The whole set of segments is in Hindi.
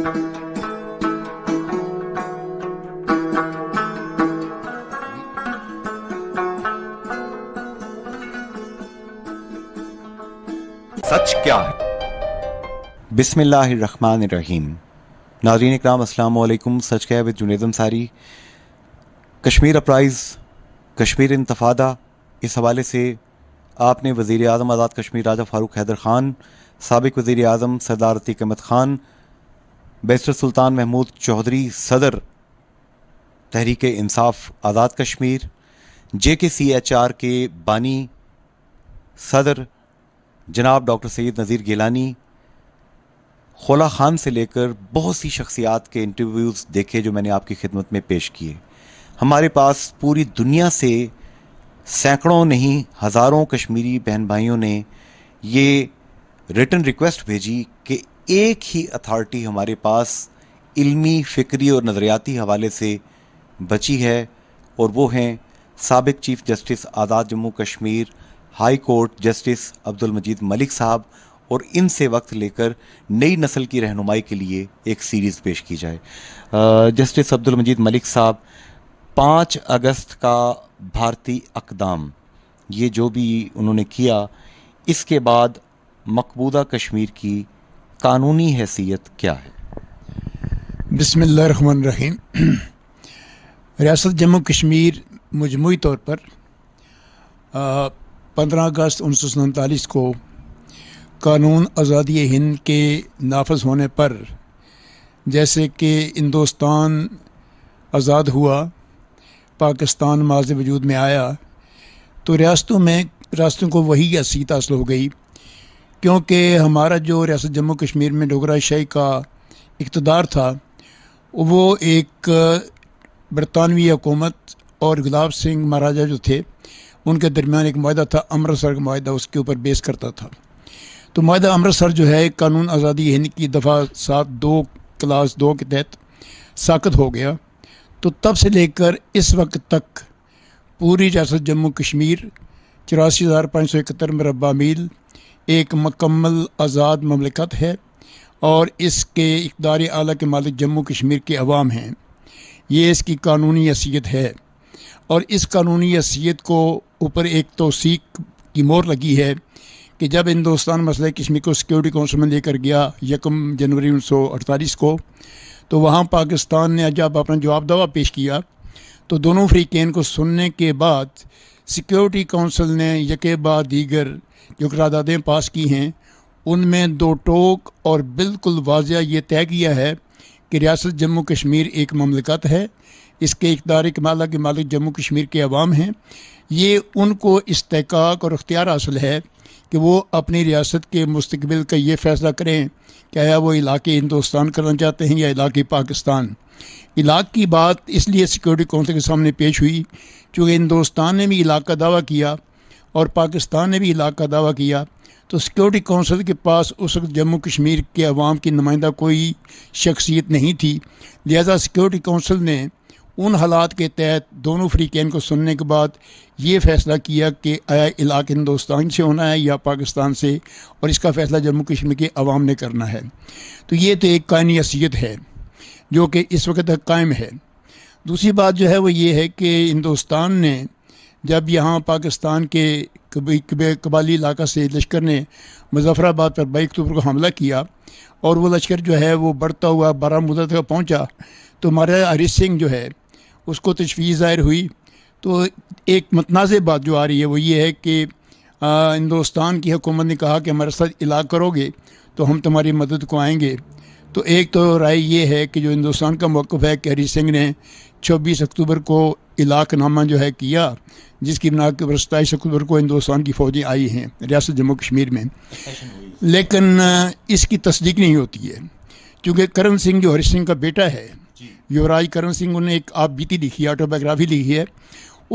सच क्या है रहीम नाजरीन इकराम वालेकुम सच क्या विद जुनेद अंसारी कश्मीर अपराइज़ कश्मीर इंतफादा इस हवाले से आपने वज़ी अजम आज़ाद कश्मीर राजा फ़ारूक हैदर ख़ान सबक वज़ी अजम सरदार अतीक अहमद ख़ान बैरिस्टर सुल्तान महमूद चौधरी सदर तहरीक इंसाफ आज़ाद कश्मीर जे के सी एच आर के बानी सदर जनाब डॉक्टर सैद नज़ीर गिलानी खोला खान से लेकर बहुत सी शख्सियात के इंटरव्यूज़ देखे जो मैंने आपकी खिदमत में पेश किए हमारे पास पूरी दुनिया से सैकड़ों नहीं हज़ारों कश्मीरी बहन भाइयों ने ये रिटर्न रिक्वेस्ट भेजी कि एक ही अथॉरिटी हमारे पास इल्मी फ़िक्री और नज़रियाती हवाले से बची है और वो हैं सबक chief justice Azad Jammu Kashmir high court justice Abdul Majeed Malik साहब और इनसे वक्त लेकर नई नस्ल की रहनुमाई के लिए एक सीरीज़ पेश की जाए जस्टिस अब्दुल मजीद मलिक साहब पाँच अगस्त का भारतीय अकदाम ये जो भी उन्होंने किया इसके बाद मकबूदा कश्मीर की कानूनी हैसियत क्या है बसमिल्ल रही रियासत जम्मू कश्मीर मजमू तौर पर पंद्रह अगस्त उन्नीस सौ उनतालीस को कानून आज़ादी हिंद के नाफज होने पर जैसे कि हिंदुस्तान आज़ाद हुआ पाकिस्तान माज वजूद में आया तो रियासतों में रास्तों को वही असीत हासिल हो गई क्योंकि हमारा जो रियासत जम्मू कश्मीर में डोगरा शाही का इकतदार था वो एक बरतानवी हुकूमत और गुलाब सिंह महाराजा जो थे उनके दरमियान एक माह था अमृतसर का माह उसके ऊपर बेस करता था तो माह अमृतसर जो है कानून आज़ादी हिंद की दफ़ा सात दो क्लास दो के तहत साकत हो गया तो तब से लेकर इस वक्त तक पूरी रियासत जम्मू कश्मीर चौरासी हज़ार पाँच सौ इकहत्तर मरबा मील एक मकम्मल आज़ाद ममलिकत है और इसके इकदार अली के मालिक जम्मू कश्मीर के अवाम हैं ये इसकी कानूनी हैसीत है और इस कानूनी हैसीत को ऊपर एक तोसीक की मोर लगी है कि जब हिंदुस्तान मसले कश्मीर को सिक्योरिटी काउंसिल में लेकर गया यकम जनवरी उन्नीस को तो वहाँ पाकिस्तान ने जब अपना जवाब दवा पेश किया तो दोनों फ्रीकैन को सुनने के बाद सिक्योरिटी काउंसिल ने यके बाद दीगर जो करारदादें पास की हैं उनमें दो टोक और बिल्कुल वाजिया ये तय किया है कि रियासत जम्मू कश्मीर एक ममलिकत है इसके इकदार कमाला के मालिक जम्मू कश्मीर के अवाम हैं ये उनको इस्तक और अख्तियार हासिल है कि वो अपनी रियासत के मुस्तबिल का ये फ़ैसला करें कि आया वो इलाके हिंदुस्तान करना चाहते हैं या इलाके पाकिस्तान इलाक की बात इसलिए सिक्योरिटी काउंसिल के सामने पेश हुई चूँकि हिंदुस्तान ने भी इलाक का दावा किया और पाकिस्तान ने भी इलाक का दावा किया तो सिक्योरिटी कौंसिल के पास उस वक्त जम्मू कश्मीर के अवाम की नुमाइंदा कोई शख्सियत नहीं थी लिहाजा सिक्योरिटी कौंसिल ने उन हालात के तहत दोनों फ्रीकैन को सुनने के बाद ये फैसला किया कि आया इलाक हिंदुस्तान से होना है या पाकिस्तान से और इसका फैसला जम्मू कश्मीर के अवाम ने करना है तो ये तो एक कायनी असीत है जो कि इस वक्त तक कायम है दूसरी बात जो है वो ये है कि हिंदुस्तान ने जब यहाँ पाकिस्तान के कबाली इलाका से लश्कर ने मुजफ़राबाद पर बाई अक्टूबर को हमला किया और वो लश्कर जो है वो बढ़ता हुआ बारामूदा तक पहुँचा तो महाराजा हरी सिंह जो है उसको तजवीज़ ज़ाहिर हुई तो एक मतनाज़ बात जो आ रही है वो ये है कि हिंदुस्तान की हुकूमत ने कहा कि हमारे साथ इलाक करोगे तो हम तुम्हारी मदद को आएंगे तो एक तो राय ये है कि जो हिंदुस्तान का मौक़ है कि हरी सिंह ने 26 अक्टूबर को इलाकनामा जो है किया जिसकी बिना के वस्ताई अक्टूबर को हिंदुस्तान की फ़ौजें आई हैं रियासत जम्मू कश्मीर में लेकिन इसकी तस्दीक नहीं होती है क्योंकि करण सिंह जो हरि सिंह का बेटा है युवराज करण सिंह उन्होंने एक आप बीती लिखी है ऑटोबायोग्राफी लिखी है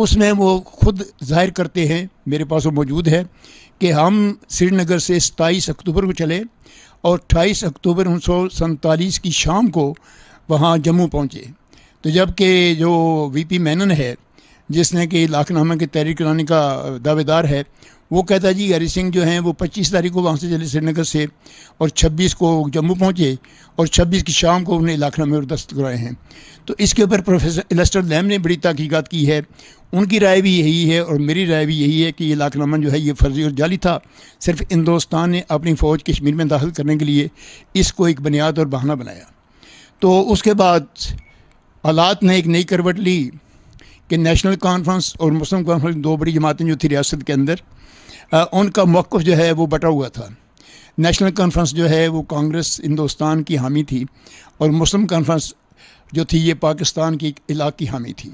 उसमें वो खुद जाहिर करते हैं मेरे पास वो मौजूद है कि हम श्रीनगर से सताईस अक्टूबर को चले और अट्ठाईस अक्टूबर उन्नीस की शाम को वहाँ जम्मू पहुँचे तो जबकि जो वीपी मेनन है जिसने कि लाखनामा की तहरीर कराने का दावेदार है वो कहता है जी हरी सिंह जो हैं वो 25 तारीख को वहाँ से चले श्रीनगर से और 26 को जम्मू पहुँचे और 26 की शाम को उन्हें लाखनामे और दस्त कराए हैं तो इसके ऊपर प्रोफेसर एलस्टर लैम ने बड़ी तहकीक़त की है उनकी राय भी यही है और मेरी राय भी यही है कि ये लाखनामा जो है ये फर्जी और जाली था सिर्फ हिंदुस्तान ने अपनी फ़ौज कश्मीर में दाखिल करने के लिए इसको एक बुनियाद और बहाना बनाया तो उसके बाद हालात ने एक नई करवट ली कि नेशनल कॉन्फ्रेंस और मुस्लिम कॉन्फ्रेंस दो बड़ी जमातें जो थी रियासत के अंदर आ, उनका मौक़ जो है वो बटा हुआ था नेशनल कॉन्फ्रेंस जो है वो कांग्रेस हिंदुस्तान की हामी थी और मुस्लिम कॉन्फ्रेंस जो थी ये पाकिस्तान की इलाक़ की हामी थी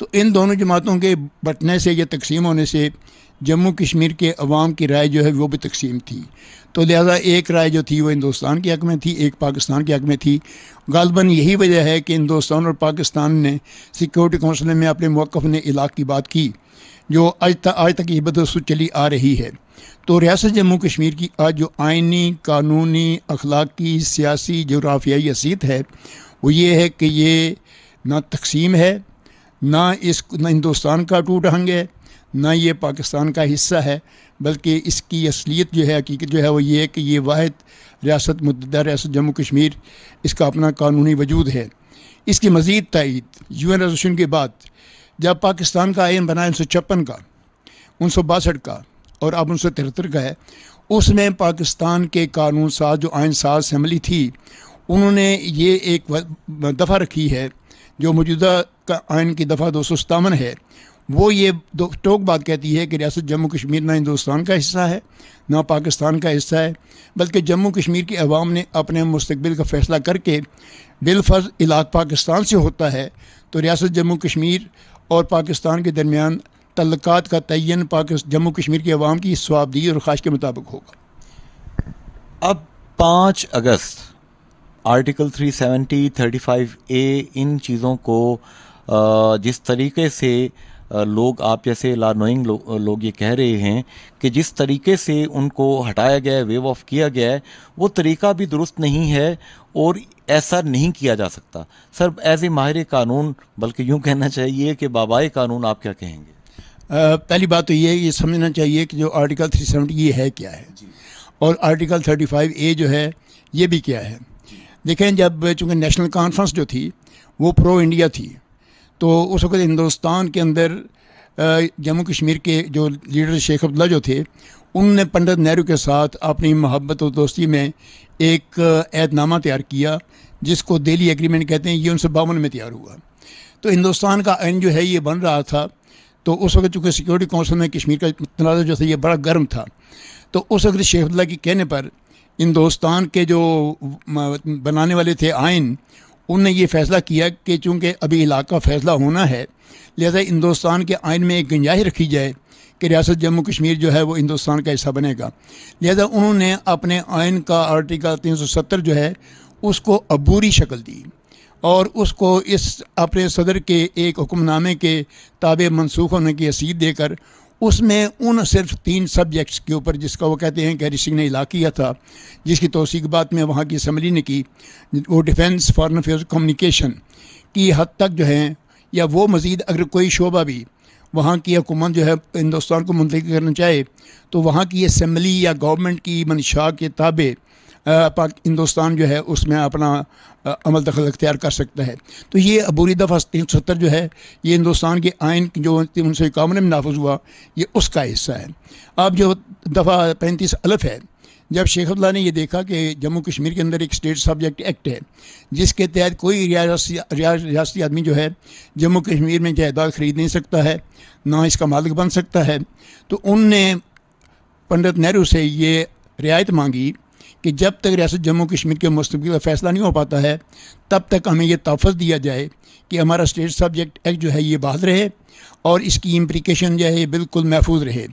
तो इन दोनों जमातों के बटने से या तकसीम होने से जम्मू कश्मीर के अवाम की राय जो है वो भी तकसीम थी तो लिहाजा एक राय जो थी वो हिंदुस्तान के हक में थी एक पाकिस्तान के हक में थी गलबन यही वजह है कि हिंदुस्तान और पाकिस्तान ने सिक्योरिटी कौंसिल में अपने मौक़ ने इलाक की बात की जो आज तक आज तक ये बदस्तु चली आ रही है तो रियासत जम्मू कश्मीर की आज जो आइनी कानूनी अखलाकी सियासी जोग्राफियाई असीत है वो ये है कि ये ना तकसीम है ना इस ना हिंदुस्तान का टूट हंग है ना ये पाकिस्तान का हिस्सा है बल्कि इसकी असलियत जो है हकीकत जो है वो ये है कि ये वाद रियासत मतदा रियासत जम्मू कश्मीर इसका अपना कानूनी वजूद है इसकी मज़ीद तइद यू एन रेजोल्यूशन के बाद जब पाकिस्तान का आयन बना उन्नीस सौ छप्पन का उन्नीस सौ बासठ का और अब उन्नीस सौ तिहत्तर का है उसमें पाकिस्तान के कानून साज जो आयन साज असम्बली थी उन्होंने ये एक दफ़ा रखी है जो मौजूदा का आयन की दफ़ा दो सौ सतावन है वो ये टोक बात कहती है कि रियासत जम्मू कश्मीर ना हिंदुस्तान का हिस्सा है ना पाकिस्तान का हिस्सा है बल्कि जम्मू कश्मीर की आवाम ने अपने मुस्तबिल का फ़ैसला करके बिलफर्ज इलाक पाकिस्तान से होता है तो रियासत जम्मू कश्मीर और पाकिस्तान के दरमियान तल्लक का तयन पाकिस्तान जम्मू कश्मीर की आवाम की स्वाबदी और ख्वाहिश के मुताबिक होगा अब पाँच अगस्त आर्टिकल 370, 35 ए इन चीज़ों को जिस तरीके से लोग आप जैसे लानोइंग लो, लोग ये कह रहे हैं कि जिस तरीके से उनको हटाया गया है वेव ऑफ किया गया है वो तरीका भी दुरुस्त नहीं है और ऐसा नहीं किया जा सकता सर एज ए माहिर कानून बल्कि यूँ कहना चाहिए कि बाबाए कानून आप क्या कहेंगे आ, पहली बात तो ये ये समझना चाहिए कि जो आर्टिकल सेवेंटी ये है क्या है और आर्टिकल फाइव ए जो है ये भी क्या है देखें जब चूँकि नेशनल कॉन्फ्रेंस जो थी वो प्रो इंडिया थी तो उस वक्त हिंदुस्तान के अंदर जम्मू कश्मीर के जो लीडर शेख अब्दुल्ला जो थे उनने पंडित नेहरू के साथ अपनी मोहब्बत और दोस्ती में एक ऐतनामा तैयार किया जिसको दिल्ली एग्रीमेंट कहते हैं ये सौ बावन में तैयार हुआ तो हिंदुस्तान का आइन जो है ये बन रहा था तो उस वक्त चूँकि सिक्योरिटी काउंसिल में कश्मीर का तनाज़ जो था ये बड़ा गर्म था तो उस वक्त शेख अब्दुल्ला के कहने पर हिंदुस्तान के जो बनाने वाले थे आइन उनने ये फैसला किया कि चूँकि अभी इलाका फैसला होना है लिहाजा हिंदुस्तान के आइन में एक गुंजाइश रखी जाए कि रियासत जम्मू कश्मीर जो है वो हिंदुस्तान का हिस्सा बनेगा लिहाजा उन्होंने अपने आइन का आर्टिकल 370 जो है उसको अबूरी शक्ल दी और उसको इस अपने सदर के एक हुक्मनामे के ताबे मनसूख होने की हसीद देकर उसमें उन सिर्फ तीन सब्जेक्ट्स के ऊपर जिसका वो कहते हैं कैरी सिंह ने इला किया था जिसकी के बाद में वहाँ की असम्बली ने की वो डिफेंस फॉरन अफेयर कम्युनिकेशन की हद तक जो है या वो मज़ीद अगर कोई शोबा भी वहाँ की हुकूमत जो है हिंदुस्तान को मुंतक करना चाहे तो वहाँ की असम्बली या गवर्नमेंट की मनशा के ताबे पाक हिंदुस्तान जो है उसमें अपना अमल दखल अख्तियार कर सकता है तो ये अबूरी दफ़ा तीन सत्तर जो है ये हिंदुस्तान के आयन जो उन सौ इक्यावन में नाफज हुआ ये उसका हिस्सा है अब जो दफ़ा पैंतीस अलफ है जब शेख अब्दुल्ला ने यह देखा कि जम्मू कश्मीर के अंदर एक स्टेट सब्जेक्ट एक्ट है जिसके तहत कोई रियासी रियासी आदमी जो है जम्मू कश्मीर में जायदाद खरीद नहीं सकता है ना इसका मालिक बन सकता है तो उनने पंडित नेहरू से ये रियायत मांगी कि जब तक रियासत जम्मू कश्मीर के मुस्तबिल का फैसला नहीं हो पाता है तब तक हमें यह तहफ़ दिया जाए कि हमारा स्टेट सब्जेक्ट एक्ट जो है ये बहाल रहे और इसकी इम्प्लिकेशन जो है ये बिल्कुल महफूज रहे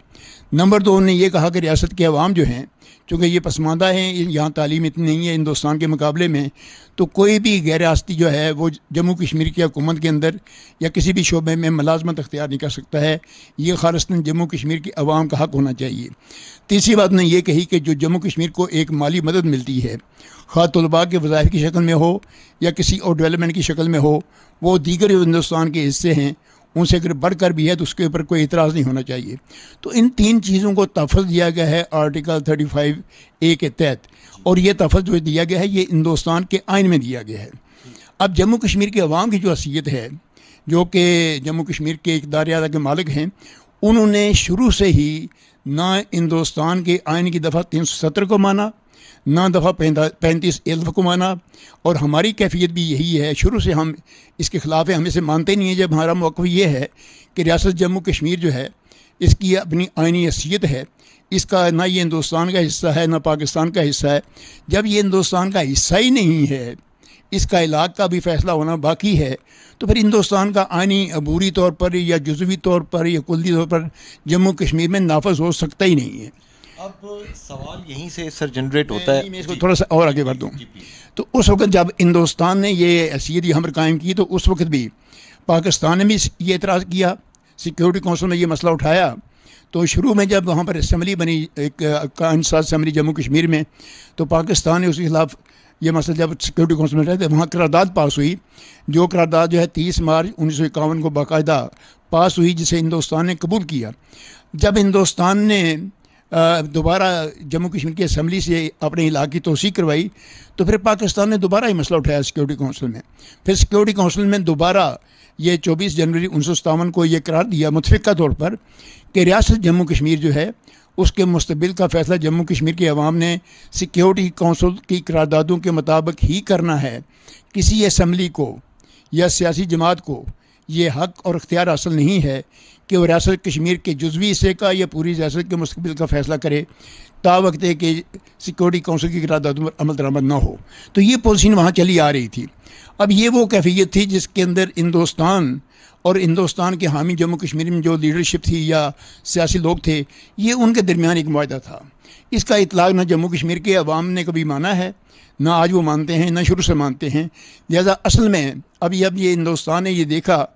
नंबर दो उन्होंने ये कहा कि रियासत के अवाम जो हैं चूँकि ये पसमानदा हैं यहाँ तालीम इतनी नहीं है हिंदुस्तान के मुकाबले में तो कोई भी गैर आस्ती जो है वो जम्मू कश्मीर की हुकूमत के अंदर या किसी भी शोबे में मलाजमत अख्तियार नहीं कर सकता है ये खालसा जम्मू कश्मीर की आवाम का हक होना चाहिए तीसरी बात ने यह कही कि जो जम्मू कश्मीर को एक माली मदद मिलती है खा तलबा के वज़ाइफ की शक्ल में हो या किसी और डेवलपमेंट की शक्ल में हो वो दीगर हिंदुस्तान के हिस्से हैं उनसे अगर बढ़कर भी है तो उसके ऊपर कोई इतराज़ नहीं होना चाहिए तो इन तीन चीज़ों को तफज दिया गया है आर्टिकल 35 ए के तहत और ये तफज जो दिया गया है ये हिंदुस्तान के आइन में दिया गया है अब जम्मू कश्मीर के अवाम की जो असीयत है जो कि जम्मू कश्मीर के इकदार के मालिक हैं उन्होंने शुरू से ही ना हिंदुस्तान के आयन की दफ़ा तीन सौ सत्तर को माना ना दफ़ा पैंतीस एल्फ कमाना और हमारी कैफियत भी यही है शुरू से हम इसके ख़िलाफ़ है हम इसे मानते नहीं हैं जब हमारा मौक़ ये है कि रियासत जम्मू कश्मीर जो है इसकी अपनी आइनी हैसीत है इसका ना ये हिंदुस्तान का हिस्सा है ना पाकिस्तान का हिस्सा है जब ये हिंदुस्तान का हिस्सा ही नहीं है इसका इलाक़ का भी फैसला होना बाकी है तो फिर हिंदुस्तान का आनी अबूरी तौर पर या जजवी तौर पर या कुल्ली तौर पर जम्मू कश्मीर में नाफज हो सकता ही नहीं है अब सवाल यहीं से सर जनरेट होता है मैं इसको थोड़ा सा और आगे बढ़ दूँ तो उस वक्त जब हिंदुस्तान ने ये सीधी हमर कायम की तो उस वक्त भी पाकिस्तान ने भी ये एतराज़ किया सिक्योरिटी कौंसिल में ये मसला उठाया तो शुरू में जब वहाँ पर असम्बली बनी एक कानसा असम्बली जम्मू कश्मीर में तो पाकिस्तान ने उसके खिलाफ ये मसला जब सिक्योरिटी काउंसिल में थे वहाँ करारदाद पास हुई जो करारदाद जो है तीस मार्च उन्नीस सौ इक्यावन को बाकायदा पास हुई जिसे हिंदुस्तान ने कबूल किया जब हिंदुस्तान ने दोबारा जम्मू कश्मीर की असम्बली से अपने इलाके की तोसी करवाई तो फिर पाकिस्तान ने दोबारा ये मसला उठाया सिक्योरिटी काउंसिल में फिर सिक्योरिटी काउंसिल में दोबारा ये 24 जनवरी उन्नीस को ये करार दिया मुतफ़ा तौर पर कि रियासत जम्मू कश्मीर जो है उसके मुस्तबिल का फ़ैसला जम्मू कश्मीर के अवाम ने सिक्योरिटी काउंसिल की करारदादों के मुताबिक ही करना है किसी असम्बली को या सियासी जमात को ये हक और अख्तियार हासिल नहीं है कि रियासत कश्मीर के जजवी हिस्से का या पूरी रियासत के मुस्तबिल का फैसला करे ता वक्त है कि सिक्योरिटी काउंसिल की करारदाद पर अमल दरामद ना हो तो ये पोजिशन वहाँ चली आ रही थी अब ये वो कैफियत थी जिसके अंदर हिंदुस्तान और हिंदुस्तान के हामी जम्मू कश्मीर में जो लीडरशिप थी या सियासी लोग थे ये उनके दरमियान एक माहा था इसका इतलाक़ ना जम्मू कश्मीर के अवाम ने कभी माना है ना आज वो मानते हैं ना शुरू से मानते हैं लिहाजा असल में अभी अब ये हिंदुस्तान ने ये देखा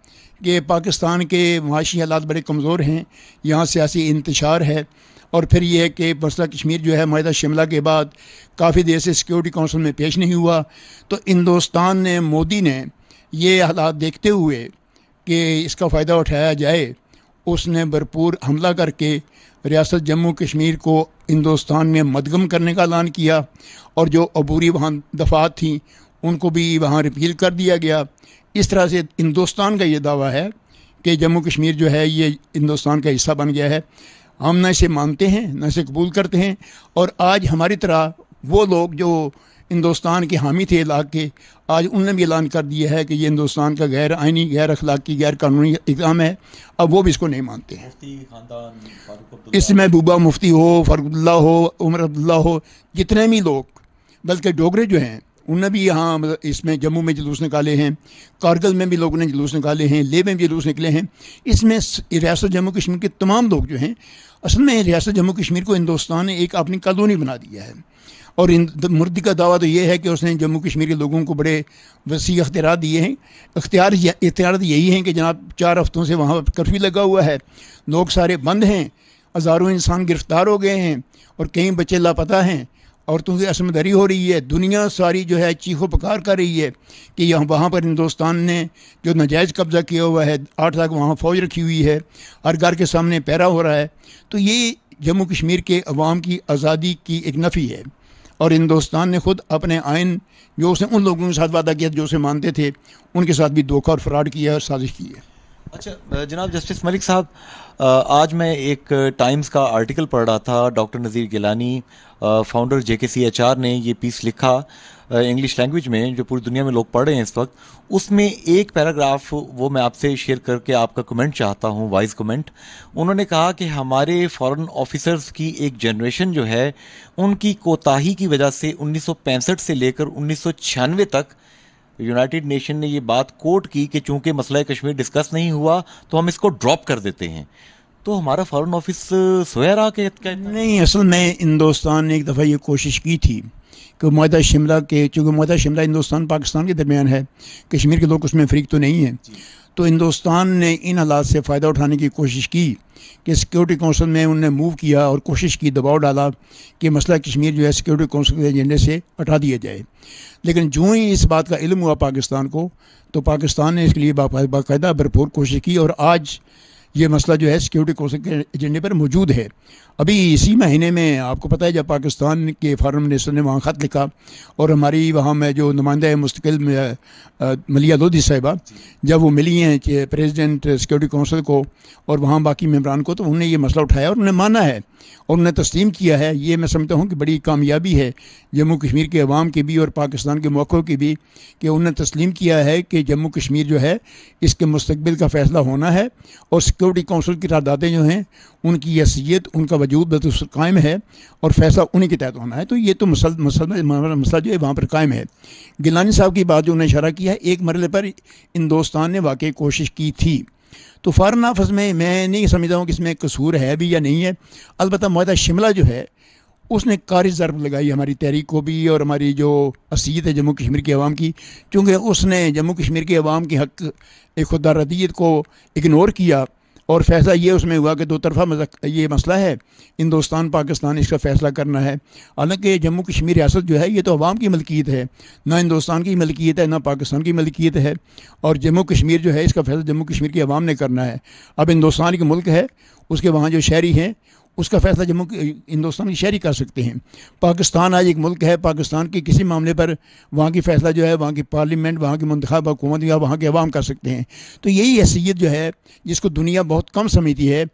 कि पाकिस्तान के माशी हालात बड़े कमज़ोर हैं यहाँ सियासी इंतशार है और फिर यह है कि मसला कश्मीर जो है माहा शिमला के बाद काफ़ी देर से सिक्योरिटी काउंसिल में पेश नहीं हुआ तो हिंदुस्तान ने मोदी ने ये हालात देखते हुए कि इसका फ़ायदा उठाया जाए उसने भरपूर हमला करके रियासत जम्मू कश्मीर को हिंदुस्तान में मदगम करने का ऐलान किया और जो अबूरी वहाँ दफात थी उनको भी वहाँ रिपील कर दिया गया इस तरह से हिंदुस्तान का ये दावा है कि जम्मू कश्मीर जो है ये हिंदुस्तान का हिस्सा बन गया है हम न इसे मानते हैं न इसे कबूल करते हैं और आज हमारी तरह वो लोग जो हिंदुस्तान के हामी थे इलाक के आज उनने भी ऐलान कर दिया है कि ये हिंदुस्तान का गैर आइनी गैर अखलाकी गैर कानूनी इकदाम है अब वो भी इसको नहीं मानते हैं इसमें बूबा मुफ्ती हो फरगुल्ला हो उमर अब्दुल्ला हो जितने भी लोग बल्कि डोगरे जो हैं उन भी यहाँ मतलब इसमें जम्मू में जुलूस निकाले हैं कारगिल में भी लोगों ने जुलूस निकाले हैं ले में भी जुलूस निकले हैं इसमें रियासत जम्मू कश्मीर के तमाम लोग जो हैं असल में रियासत जम्मू कश्मीर को हिंदुस्तान ने एक अपनी कॉलोनी बना दिया है और मुर्दी का दावा तो ये है कि उसने जम्मू कश्मीर के लोगों को बड़े वसी अख्तियार दिए हैं अख्तियार इख्तियार तो यही हैं कि जनाब चार हफ्तों से वहाँ पर कर्फ्यू लगा हुआ है लोग सारे बंद हैं हज़ारों इंसान गिरफ्तार हो गए हैं और कई बच्चे लापता हैं औरतों से असमदरी हो रही है दुनिया सारी जो है चीखो पकार कर रही है कि यहाँ वहाँ पर हिंदुस्तान ने जो नजायज़ कब्ज़ा किया हुआ है आठ लाख वहाँ फ़ौज रखी हुई है हर घर के सामने पैरा हो रहा है तो ये जम्मू कश्मीर के अवाम की आज़ादी की एक नफ़ी है और हिंदुस्तान ने खुद अपने आयन जो उसने उन लोगों के साथ वादा किया जो उसे मानते थे उनके साथ भी धोखा और फ्रॉड किया और साजिश की है अच्छा जनाब जस्टिस मलिक साहब आज मैं एक टाइम्स का आर्टिकल पढ़ रहा था doctor Nazir Gilani founder J K C H R ने ये पीस लिखा इंग्लिश लैंग्वेज में जो पूरी दुनिया में लोग पढ़ रहे हैं इस वक्त उसमें एक पैराग्राफ वो मैं आपसे शेयर करके आपका कमेंट चाहता हूँ वाइज कमेंट उन्होंने कहा कि हमारे फॉरेन ऑफिसर्स की एक जनरेशन जो है उनकी कोताही की वजह से उन्नीस से लेकर उन्नीस तक यूनाइटेड नेशन ने ये बात कोर्ट की कि चूंकि मसला कश्मीर डिस्कस नहीं हुआ तो हम इसको ड्रॉप कर देते हैं तो हमारा फॉरेन ऑफिस uh, सोया रहा के नहीं असल में हिंदुस्तान ने एक दफ़ा ये कोशिश की थी कि माहा शिमला के चूँकि माहा शिमला हिंदुस्तान पाकिस्तान के दरमियान है कश्मीर के लोग उसमें फ्रीक तो नहीं है तो हिंदुस्तान ने इन हालात से फ़ायदा उठाने की कोशिश की कि सिक्योरिटी कौंसिल में उनने मूव किया और कोशिश की दबाव डाला कि मसला कश्मीर जो है सिक्योरिटी कौंसिल के एजेंडे से हटा दिया जाए लेकिन जो ही इस बात का इल्म हुआ पाकिस्तान को तो पाकिस्तान ने इसके लिए बाकायदा भरपूर कोशिश की और आज ये मसला जो है सिक्योरिटी कौंसिल के एजेंडे पर मौजूद है अभी इसी महीने में आपको पता है जब पाकिस्तान के फॉरन मिनिस्टर ने वहाँ ख़त लिखा और हमारी वहाँ में जो नुमाइंदा है मुस्तकिल मलिया लोधी साहिबा जब वो मिली हैं कि प्रेसिडेंट सिक्योरिटी काउंसिल को और वहाँ बाकी मेम्बरान को तो उन्होंने ये मसला उठाया और उन्हें माना है और उन्हें तस्लीम किया है ये मैं समझता हूँ कि बड़ी कामयाबी है जम्मू कश्मीर के अवाम की भी और पाकिस्तान के मौक़ों की भी कि उन्होंने तस्लीम किया है कि जम्मू कश्मीर जो है इसके मुस्तबिल का फ़ैसला होना है और सिक्योरिटी काउंसिल की तादादें जो हैं उनकी हैसियत उनका वजूद कायम है और फैसला उन्हीं के तहत होना है तो ये तो मसल मसला जो है वहाँ पर कायम है गिलानी साहब की बात जो उन्हें इशारा किया है एक मरले पर दोस्तान ने वाकई कोशिश की थी तो फ़ारन नाफज में मैं नहीं समझता हूँ कि इसमें कसूर है भी या नहीं है अलबत् माहा शिमला जो है उसने कारी ज़रब लगाई हमारी तहरीक को भी और हमारी जो असीत है जम्मू कश्मीर की आवाम की चूँकि उसने जम्मू कश्मीर की आवाम के हक एक खुदा रदीत को इग्नोर किया और फैसला ये उसमें हुआ कि दो तरफा ये मसला है हिंदुस्तान पाकिस्तान इसका फैसला करना है हालांकि जम्मू कश्मीर रियासत जो है ये तो अवाम की मलकियत है ना हिंदुस्तान की मलकियत है ना पाकिस्तान की मलकियत है और जम्मू कश्मीर जो है इसका फैसला जम्मू कश्मीर की आवाम ने करना है अब हिंदुस्तान एक मुल्क है उसके वहाँ जो शहरी हैं उसका फैसला जम्मू हिंदुस्तान की शहरी कर सकते हैं पाकिस्तान आज एक मुल्क है पाकिस्तान के किसी मामले पर वहाँ की फ़ैसला जो है वहाँ की पार्लियामेंट वहाँ की मंतखब हुकूमत या वहाँ के अवाम कर सकते हैं तो यही हैसीत जो है जिसको दुनिया बहुत कम समझती है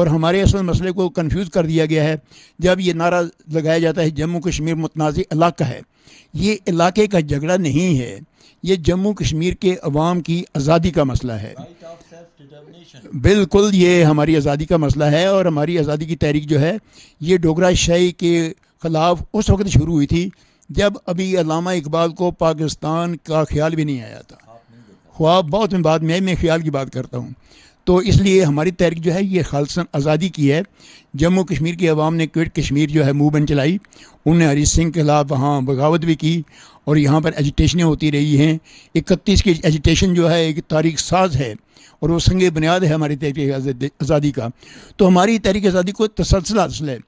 और हमारे असल मसले को कन्फ्यूज़ कर दिया गया है जब ये नारा लगाया जाता है जम्मू कश्मीर मतनाज़ इलाका है ये इलाके का झगड़ा नहीं है ये जम्मू कश्मीर के अवाम की आज़ादी का मसला है बिल्कुल ये हमारी आज़ादी का मसला है और हमारी आज़ादी की तहरीक जो है ये डोगरा शाही के ख़िलाफ़ उस वक्त शुरू हुई थी जब अभी अलामा इकबाल को पाकिस्तान का ख्याल भी नहीं आया था ख्वाब बहुत में बाद में मैं ख्याल की बात करता हूँ तो इसलिए हमारी तहरीक जो है ये खालसा आज़ादी की है जम्मू कश्मीर की आवाम ने क्विट कश्मीर जो है मूवमेंट चलाई उन्होंने हरीश सिंह के खिलाफ वहाँ बगावत भी की और यहाँ पर एजिटेशनें होती रही हैं इकतीस की एजिटेशन जो है एक तारीख साज है और वो संग बुनियाद है हमारी तहरीक आज़ादी का तो हमारी तहरीक आज़ादी को तसलसल हासिल है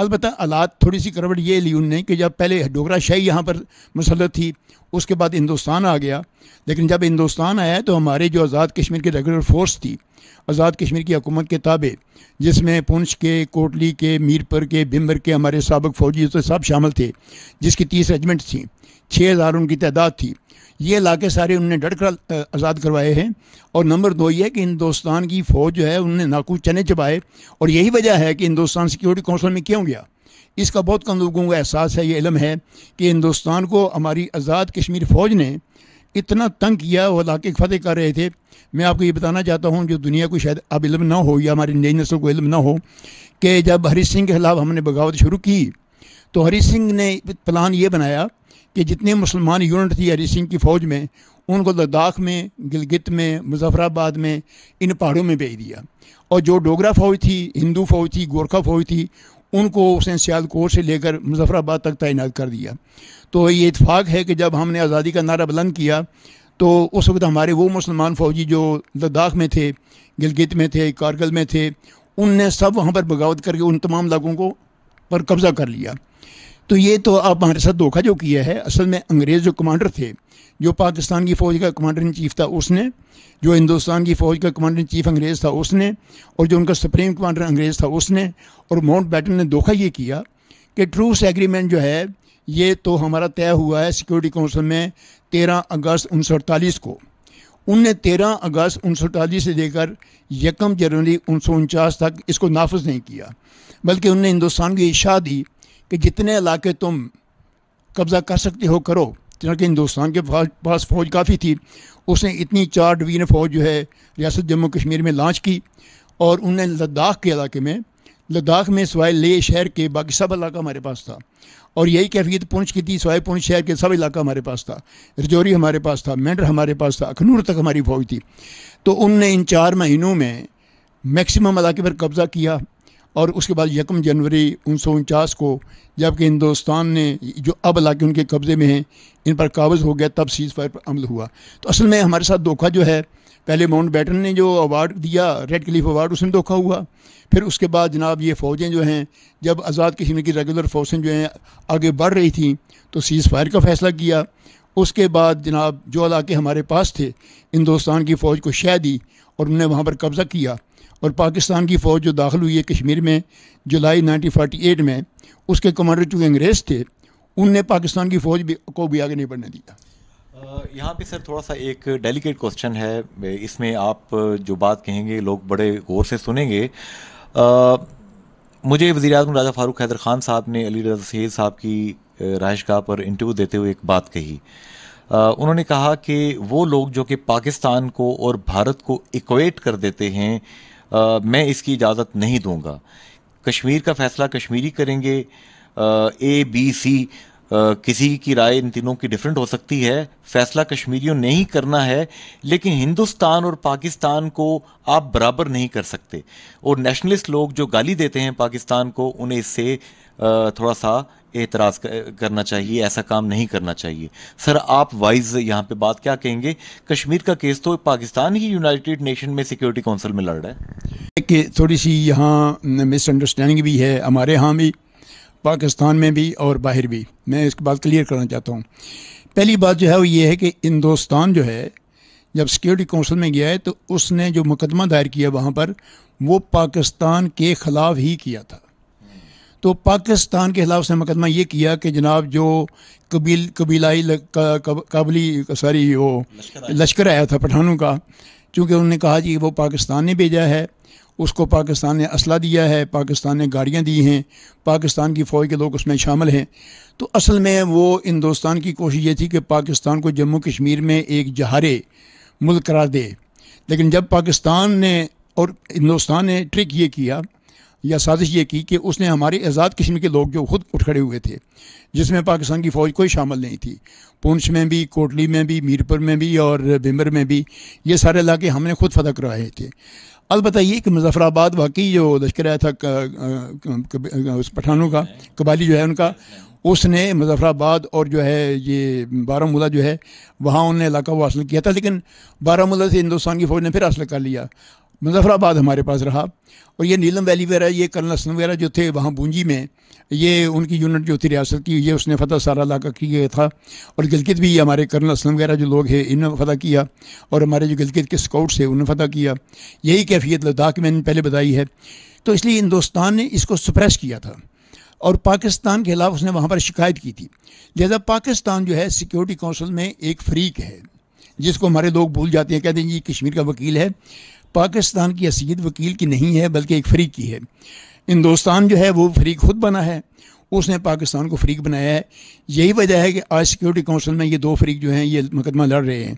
अलबत् आलात थोड़ी सी करवट ये ली उनने कि जब पहले डोगरा शाही यहाँ पर मसलत थी उसके बाद हिंदुस्तान आ गया लेकिन जब हिंदुस्तान आया तो हमारे जो आज़ाद कश्मीर की रेगुलर फोर्स थी आज़ाद कश्मीर की हकूमत के ताबे जिसमें पुंछ के कोटली के मीरपुर के भिम्बर के हमारे सबक फ़ौजी तो सब शामिल थे जिसकी तीस रेजमेंट थी छः हज़ार उनकी तादाद थी ये इलाके सारे उनने डट कर आज़ाद करवाए हैं और नंबर दो ये कि हिंदुस्तान की फ़ौज जो है उनने नाकू चने चबाए और यही वजह है कि हिंदुस्तान सिक्योरिटी काउंसिल में क्यों गया इसका बहुत कम लोगों का एहसास है ये इलम है कि हिंदुस्तान को हमारी आज़ाद कश्मीर फ़ौज ने इतना तंग किया वो इलाके फतेह कर रहे थे मैं आपको ये बताना चाहता हूँ जो दुनिया को शायद अब इलम ना हो या हमारी नई नस्ल को इलम ना हो कि जब हरी सिंह के खिलाफ हमने बगावत शुरू की तो हरी सिंह ने प्लान ये बनाया कि जितने मुसलमान यूनिट थी हरी सिंह की फ़ौज में उनको लद्दाख में गिलगित में मुजफ़राबाद में इन पहाड़ों में भेज दिया और जो डोगरा फ़ौज थी हिंदू फ़ौज थी गोरखा फ़ौज थी उनको उसने सियालकोट से लेकर मुजफ़राबाद तक तैनात कर दिया तो ये इतफाक़ है कि जब हमने आज़ादी का नारा बुलंद किया तो उस वक्त हमारे वो मुसलमान फ़ौजी जो लद्दाख में थे गिलगित में थे कारगिल में थे उनने सब वहाँ पर बगावत करके उन तमाम लोगों को पर कब्ज़ा कर लिया तो ये तो आप हमारे साथ धोखा जो किया है असल में अंग्रेज़ जो कमांडर थे जो पाकिस्तान की फ़ौज का कमांडर इन चीफ था उसने जो हिंदुस्तान की फ़ौज का कमांडर इन चीफ अंग्रेज़ था उसने और जो उनका सुप्रीम कमांडर अंग्रेज़ था उसने और माउंट बैटन ने धोखा ये किया कि ट्रूस एग्रीमेंट जो है ये तो हमारा तय हुआ है सिक्योरिटी काउंसिल में तेरह अगस्त उन्नीस को उनने तेरह अगस्त उन्नीस से लेकर यकम जनवरी उन्नीस तक इसको नाफज नहीं किया बल्कि उनने हिंदुस्तान की इशा दी कि जितने इलाके तुम कब्ज़ा कर सकते हो करो जबकि हिंदुस्तान के पास फ़ौज काफ़ी थी उसने इतनी चार डिवीजन फ़ौज जो है रियासत जम्मू कश्मीर में लॉन्च की और उन्हें लद्दाख के इलाके में लद्दाख में सवाए ले शहर के बाकी सब इलाका हमारे पास था और यही कैफियत पुंछ की थी सवाए पुंछ शहर के सब इलाका हमारे पास था रजौरी हमारे पास था मेंढर हमारे पास था अखनूर तक हमारी फौज थी तो उनने इन चार महीनों में मैक्सिमम इलाके पर कब्ज़ा किया और उसके बाद यकम जनवरी उनचास को जबकि हिंदुस्तान ने जो अब इलाके उनके कब्ज़े में हैं इन पर काबज़ हो गया तब सीज़ फायर पर अमल हुआ तो असल में हमारे साथ धोखा जो है पहले माउंट बैटन ने जो अवार्ड दिया रेड क्लिफ अवार्ड उसमें धोखा हुआ फिर उसके बाद जनाब ये फ़ौजें जो हैं जब आज़ाद कश्मीर की रेगुलर फोर्सें जो हैं आगे बढ़ रही थी तो सीज़ फायर का फ़ैसला किया उसके बाद जनाब जो इलाके हमारे पास थे हिंदुस्तान की फ़ौज को शह दी और उन्होंने वहाँ पर कब्ज़ा किया और पाकिस्तान की फ़ौज जो दाखिल हुई है कश्मीर में जुलाई 1948 में उसके कमांडर चूँकि अंग्रेज़ थे उनने पाकिस्तान की फ़ौज को भी आगे नहीं बढ़ने दिया यहाँ पे सर थोड़ा सा एक डेलिकेट क्वेश्चन है इसमें आप जो बात कहेंगे लोग बड़े गौर से सुनेंगे आ, मुझे वजी अजम राजा फ़ारूक हैदर ख़ान साहब ने अली रजा सैद साहब की रहाइश गाह पर इंटरव्यू देते हुए एक बात कही आ, उन्होंने कहा कि वो लोग जो कि पाकिस्तान को और भारत को इक्वेट कर देते हैं आ, मैं इसकी इजाज़त नहीं दूंगा कश्मीर का फैसला कश्मीरी करेंगे ए बी सी किसी की राय इन तीनों की डिफरेंट हो सकती है फैसला कश्मीरियों ने ही करना है लेकिन हिंदुस्तान और पाकिस्तान को आप बराबर नहीं कर सकते और नेशनलिस्ट लोग जो गाली देते हैं पाकिस्तान को उन्हें इससे थोड़ा सा एतराज करना चाहिए ऐसा काम नहीं करना चाहिए सर आप वाइज यहाँ पे बात क्या कहेंगे कश्मीर का केस तो पाकिस्तान ही यूनाइटेड नेशन में सिक्योरिटी काउंसिल में लड़ रहा है कि थोड़ी सी यहाँ मिसअंडरस्टैंडिंग भी है हमारे यहाँ भी पाकिस्तान में भी और बाहर भी मैं इसके बाद क्लियर करना चाहता हूँ पहली बात जो है वो ये है कि हिंदुस्तान जो है जब सिक्योरिटी काउंसिल में गया है तो उसने जो मुकदमा दायर किया वहाँ पर वो पाकिस्तान के ख़िलाफ़ ही किया था तो पाकिस्तान के खिलाफ उसने मुकदमा ये किया कि जनाब जो कबील कबीलाई काबली सॉरी वो लश्कर आया था पठानों का चूँकि उन्होंने कहा कि वो पाकिस्तान ने भेजा है उसको पाकिस्तान ने असला दिया है पाकिस्तान ने गाड़ियाँ दी हैं पाकिस्तान की फ़ौज के लोग उसमें शामिल हैं तो असल में वो हिंदुस्तान की कोशिश ये थी कि पाकिस्तान को जम्मू कश्मीर में एक जहारे मुल्क करार दे लेकिन जब पाकिस्तान ने और हिंदुस्तान ने ट्रिक ये किया या साजिश ये की कि उसने हमारे आज़ाद किस्म के लोग जो खुद उठ खड़े हुए थे जिसमें पाकिस्तान की फ़ौज कोई शामिल नहीं थी पुंछ में भी कोटली में भी मीरपुर में भी और बिमर में भी ये सारे इलाके हमने खुद फतह करवाए थे अलबत् ये कि मुजफ़राबाद वाकई जो लश्कर आया था उस पठानों का कबाली जो है उनका उसने मुजफ़राबाद और जो है ये बारामूला जो है वहाँ उन्होंने इलाका वो हासिल किया था लेकिन बारामूला से हिंदुस्तान की फ़ौज ने फिर हासिल कर लिया मुजफ्फराबाद हमारे पास रहा और ये नीलम वैली वगैरह ये कर्नल असलम वगैरह जो थे वहाँ बूंजी में ये उनकी यूनिट जो थी रियासत की ये उसने फतह सारा इलाका किया था और गिलगित भी हमारे कर्नल असलम वगैरह जो लोग हैं इन्होंने फतह किया और हमारे जो गिलगित के स्काउट्स हैं उन्होंने फतह किया यही कैफियत लद्दाख में मैंने पहले बताई है तो इसलिए हिंदुस्तान ने इसको सप्रेस किया था और पाकिस्तान के खिलाफ उसने वहाँ पर शिकायत की थी लिहाजा पाकिस्तान जो है सिक्योरिटी काउंसिल में एक फ्रीक है जिसको हमारे लोग भूल जाते हैं कहते हैं जी कश्मीर का वकील है पाकिस्तान की असद वकील की नहीं है बल्कि एक फरीक की है हिंदुस्तान जो है वो फरीक खुद बना है उसने पाकिस्तान को फ्रीक बनाया है यही वजह है कि आज सिक्योरिटी काउंसिल में ये दो फरीक जो हैं ये मुकदमा लड़ रहे हैं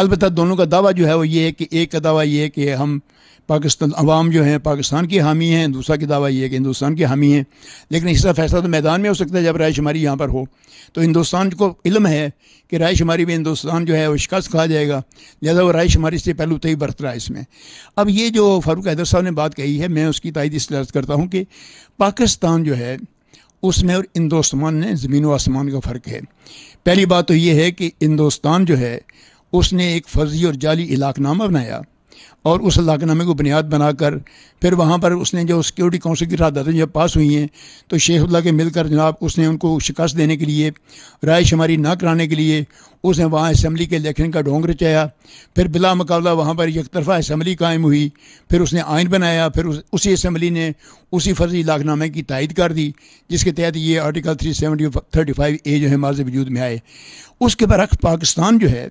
अलबत्त दोनों का दावा जो है वो ये है कि एक का दावा ये है कि हम पाकिस्तान अवाम जो हैं पाकिस्तान की हामी हैं दूसरा की दावा ये है कि हिंदुस्तान की हामी हैं लेकिन इसका फैसला तो मैदान में हो सकता है जब राय शुमारी यहाँ पर हो तो हिंदुस्तान को इलम है कि राय शुमारी में हिंदुस्तान जो है वो शिकस्त खा जाएगा लिहाजा वो राय शुमारी से पहलू तय बरत रहा है इसमें अब ये जो फारूक हैदर साहब ने बात कही है मैं उसकी तायद इस करता हूँ कि पाकिस्तान जो है उसमें और हिंदोस्तान में ज़मीन व आसमान का फ़र्क है पहली बात तो ये है कि हिंदोस्तान जो है उसने एक फर्जी और जाली इलाकनामा बनाया और उस लाकनामे को बुनियाद बनाकर फिर वहाँ पर उसने जो सिक्योरिटी काउंसिल की राहदारें जब पास हुई हैं तो शेखुल्ला के मिलकर जनाब उसने उनको शिकस्त देने के लिए राय शुमारी ना कराने के लिए उसने वहाँ असम्बली के इलेक्शन का ढोंग रचाया फिर बिला मुकाबला वहाँ पर एक तरफा असम्बली कायम हुई फिर उसने आयन बनाया फिर उस, उसी असम्बली ने उसी फर्जी लाकनामे की तायद कर दी जिसके तहत ये article three seventy thirty five A जो है माज वजूद में आए उसके बरक्स पाकिस्तान जो है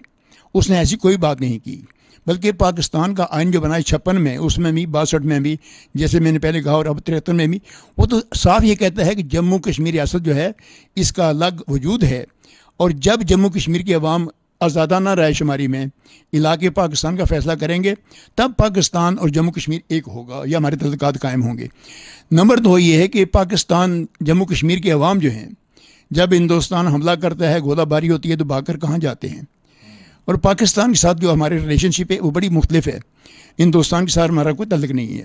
उसने ऐसी कोई बात नहीं की बल्कि पाकिस्तान का आइन जो बनाए छप्पन में उसमें भी बासठ में भी जैसे मैंने पहले कहा और अब तिहत्तर में भी वो तो साफ ये कहता है कि जम्मू कश्मीर रियासत जो है इसका अलग वजूद है और जब जम्मू कश्मीर की आवाम आज़ादाना रायशुमारी में इलाके पाकिस्तान का फैसला करेंगे तब पाकिस्तान और जम्मू कश्मीर एक होगा या हमारे तल्लक कायम होंगे नंबर दो ये है कि पाकिस्तान जम्मू कश्मीर के अवाम जो हैं जब हिंदुस्तान हमला करता है गोलाबारी होती है तो भागकर कहाँ जाते हैं और पाकिस्तान के साथ जो हमारी रिलेशनशिप है वो बड़ी मुख्तलिफ है हिंदुस्तान के साथ हमारा कोई तलक नहीं है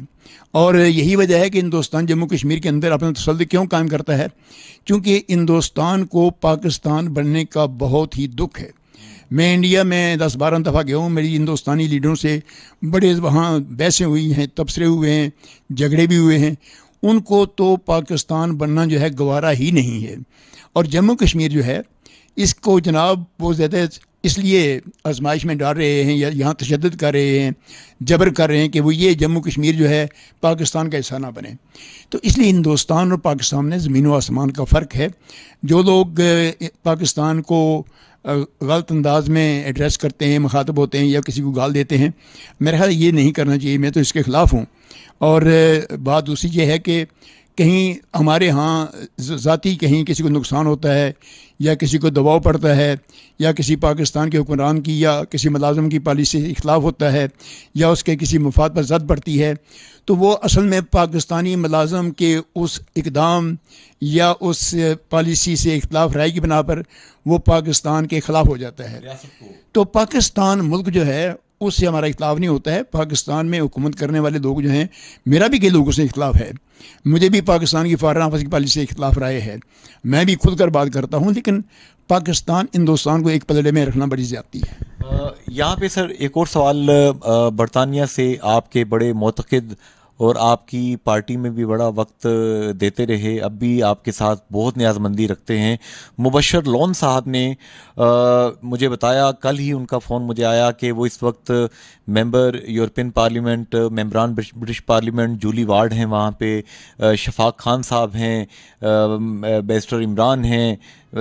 और यही वजह है कि हिंदुस्तान जम्मू कश्मीर के अंदर अपना तसल्द क्यों कायम करता है क्योंकि हिंदुस्तान को पाकिस्तान बनने का बहुत ही दुख है मैं इंडिया में दस बारह दफ़ा गया हूँ मेरी हिंदुस्तानी लीडरों से बड़े वहाँ बहसें हुई हैं तबसरे हुए हैं झगड़े भी हुए हैं उनको तो पाकिस्तान बनना जो है गवारा ही नहीं है और जम्मू कश्मीर जो है इसको जनाब वो ज़्यादा इसलिए आजमाइश में डाल रहे हैं या यहाँ तशद कर रहे हैं जबर कर रहे हैं कि वो ये जम्मू कश्मीर जो है पाकिस्तान का हिस्सा ना बने तो इसलिए हिंदुस्तान और पाकिस्तान में ज़मीन व आसमान का फ़र्क है जो लोग पाकिस्तान को गलत अंदाज में एड्रेस करते हैं मुखातब होते हैं या किसी को गाल देते हैं मेरा ख्याल ये नहीं करना चाहिए मैं तो इसके ख़िलाफ़ हूँ और बात दूसरी ये है कि कहीं हमारे यहाँ ज़ाती कहीं किसी को नुकसान होता है या किसी को दबाव पड़ता है या किसी पाकिस्तान के हुक्मरान की या किसी मुलाजम की पॉलिसी से खिलाफ होता है या उसके किसी मफाद पर जद पड़ती है तो वो असल में पाकिस्तानी मुलाजम के उस इकदाम या उस पॉलिसी से इख्लाफ राय की बना पर वो पाकिस्तान के ख़िलाफ़ हो जाता है तो पाकिस्तान मुल्क जो है उससे हमारा इख्तलाफ नहीं होता है पाकिस्तान में हुकूमत करने वाले लोग जो हैं मेरा भी कई लोगों से इख्तलाफ है मुझे भी पाकिस्तान की फ़ारन आफस की पॉलिसी से इख्तलाफ राय है मैं भी खुद कर बात करता हूँ लेकिन पाकिस्तान हिंदुस्तान को एक पलड़े में रखना बड़ी ज़्यादा है यहाँ पे सर एक और सवाल बरतानिया से आपके बड़े मोतद और आपकी पार्टी में भी बड़ा वक्त देते रहे अब भी आपके साथ बहुत न्याजमंदी रखते हैं मुबशर लोन साहब ने आ, मुझे बताया कल ही उनका फ़ोन मुझे आया कि वो इस वक्त मेंबर यूरोपियन पार्लियामेंट मेम्बरान ब्रिटिश पार्लियामेंट जूली वार्ड हैं वहाँ पे शफाक खान साहब हैं बेस्टर इमरान हैं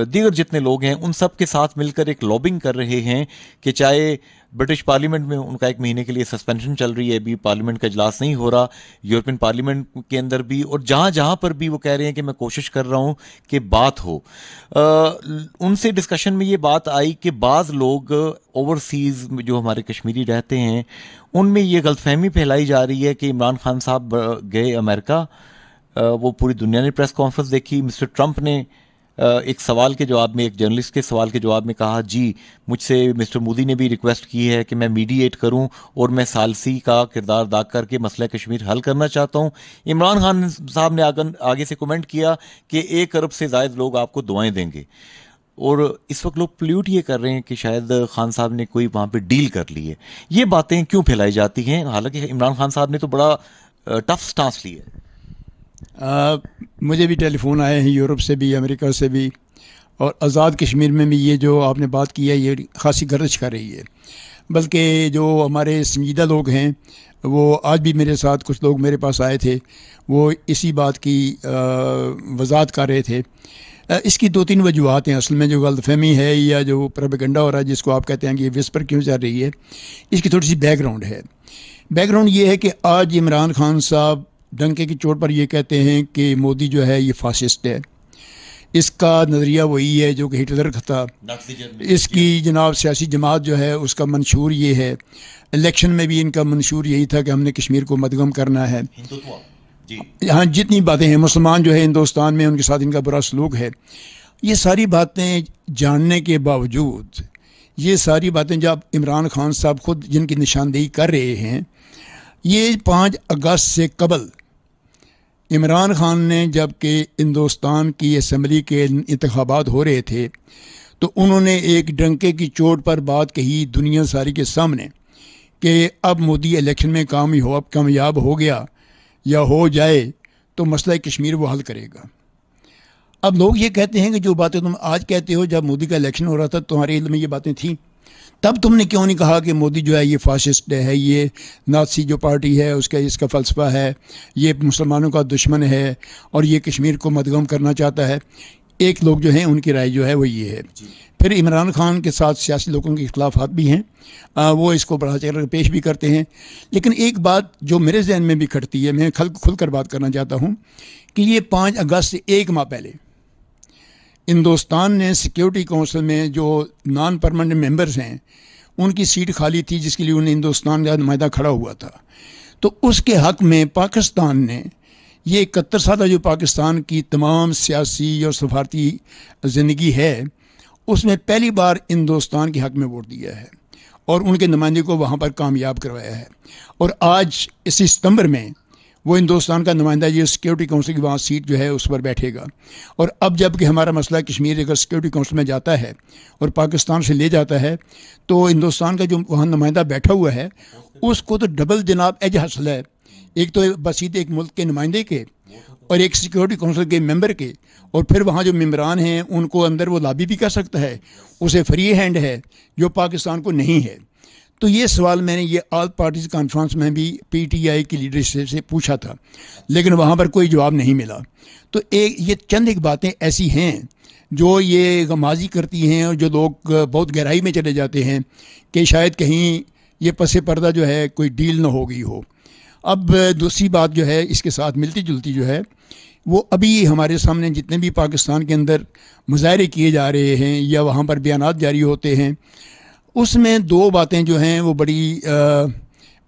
दीगर जितने लोग हैं उन सब के साथ मिलकर एक लॉबिंग कर रहे हैं कि चाहे ब्रिटिश पार्लियामेंट में उनका एक महीने के लिए सस्पेंशन चल रही है अभी पार्लियामेंट का इजलास नहीं हो रहा यूरोपियन पार्लियामेंट के अंदर भी और जहाँ जहाँ पर भी वो कह रहे हैं कि मैं कोशिश कर रहा हूँ कि बात हो आ, उनसे डिस्कशन में ये बात आई कि बाज़ लोग ओवरसीज़ जो हमारे कश्मीरी रहते हैं उनमें ये गलतफहमी फैलाई जा रही है कि इमरान खान साहब गए अमेरिका वो पूरी दुनिया ने प्रेस कॉन्फ्रेंस देखी मिस्टर ट्रंप ने एक सवाल के जवाब में एक जर्नलिस्ट के सवाल के जवाब में कहा जी मुझसे मिस्टर मोदी ने भी रिक्वेस्ट की है कि मैं मीडिएट करूं और मैं सालसी का किरदार अदा करके मसला कश्मीर हल करना चाहता हूं इमरान खान साहब ने आगन, आगे से कमेंट किया कि एक अरब से जायद लोग आपको दुआएं देंगे और इस वक्त लोग प्ल्यूट ये कर रहे हैं कि शायद खान साहब ने कोई वहाँ पर डील कर ली है ये बातें क्यों फैलाई जाती हैं हालांकि इमरान खान साहब ने तो बड़ा टफ स्टांस लिया है आ, मुझे भी टेलीफोन आए हैं यूरोप से भी अमेरिका से भी और आज़ाद कश्मीर में भी ये जो आपने बात की है ये खासी गर्ज कर रही है बल्कि जो हमारे संजीदा लोग हैं वो आज भी मेरे साथ कुछ लोग मेरे पास आए थे वो इसी बात की वजात कर रहे थे इसकी दो तीन वजूहत हैं असल में जो गलतफहमी है या जो प्रबगंडा हो रहा है जिसको आप कहते हैं कि ये विस्पर क्यों चल रही है इसकी थोड़ी सी बैकग्राउंड है बैकग्राउंड ये है कि आज इमरान खान साहब डंके की चोट पर ये कहते हैं कि मोदी जो है ये फासिस्ट है इसका नज़रिया वही है जो कि हिटलर का था इसकी जनाब सियासी जमात जो है उसका मंशूर ये है इलेक्शन में भी इनका मंशूर यही था कि हमने कश्मीर को मदगम करना है यहाँ जितनी बातें हैं मुसलमान जो है हिंदुस्तान में उनके साथ इनका बुरा सलूक है ये सारी बातें जानने के बावजूद ये सारी बातें जब इमरान खान साहब खुद जिनकी निशानदेही कर रहे हैं ये पाँच अगस्त से कबल इमरान खान ने जबकि हिंदुस्तान की असम्बली के इंतबात हो रहे थे तो उन्होंने एक डंके की चोट पर बात कही दुनिया सारी के सामने कि अब मोदी इलेक्शन में अब कामयाब हो गया या हो जाए तो मसला कश्मीर वो हल करेगा अब लोग ये कहते हैं कि जो बातें तुम आज कहते हो जब मोदी का इलेक्शन हो रहा था तुम्हारे इल में ये बातें थीं तब तुमने क्यों नहीं कहा कि मोदी जो है ये फासिस्ट है ये नाथसी जो पार्टी है उसका इसका फ़लसफ़ा है ये मुसलमानों का दुश्मन है और ये कश्मीर को मदगम करना चाहता है एक लोग जो हैं उनकी राय जो है वो ये है फिर इमरान खान के साथ सियासी लोगों के खिलाफ हाथ भी हैं आ, वो इसको बढ़ा चढ़ पेश भी करते हैं लेकिन एक बात जो मेरे जहन में भी खटती है मैं खल खुल कर बात करना चाहता हूँ कि ये पाँच अगस्त से एक माह पहले हिंदुस्तान ने सिक्योरिटी काउंसिल में जो नॉन परमानेंट मेंबर्स हैं उनकी सीट खाली थी जिसके लिए उन्हें हिंदुस्तान का नुमाइंदा खड़ा हुआ था तो उसके हक में पाकिस्तान ने ये इकहत्तर साल जो पाकिस्तान की तमाम सियासी और सफारती ज़िंदगी है उसमें पहली बार हिंदुस्तान के हक में वोट दिया है और उनके नुमाइंदे को वहाँ पर कामयाब करवाया है और आज इसी सितंबर में वो हिंदुस्तान का नुमाइंदा ये सिक्योरिटी काउंसिल की वहाँ सीट जो है उस पर बैठेगा और अब जबकि हमारा मसला कश्मीर अगर सिक्योरिटी काउंसिल में जाता है और पाकिस्तान से ले जाता है तो हिंदुस्तान का जो वहाँ नुमाइंदा बैठा हुआ है उसको तो डबल जनाब एज हासिल है एक तो बसीत एक मुल्क के नुमाइंदे के और एक सिक्योरिटी काउंसिल के मेंबर के और फिर वहाँ जो मम्बरान हैं उनको अंदर वो लाबी भी कर सकता है उसे फ्री हैंड है जो पाकिस्तान को नहीं है तो ये सवाल मैंने ये ऑल पार्टीज कॉन्फ्रेंस में भी पीटीआई की लीडरशिप से पूछा था लेकिन वहाँ पर कोई जवाब नहीं मिला तो एक ये चंद एक बातें ऐसी हैं जो ये गमाजी करती हैं और जो लोग बहुत गहराई में चले जाते हैं कि शायद कहीं ये पसे पर्दा जो है कोई डील ना हो गई हो अब दूसरी बात जो है इसके साथ मिलती जुलती जो है वो अभी हमारे सामने जितने भी पाकिस्तान के अंदर मुजाहरे किए जा रहे हैं या वहाँ पर बयान जारी होते हैं उसमें दो बातें जो हैं वो बड़ी आ,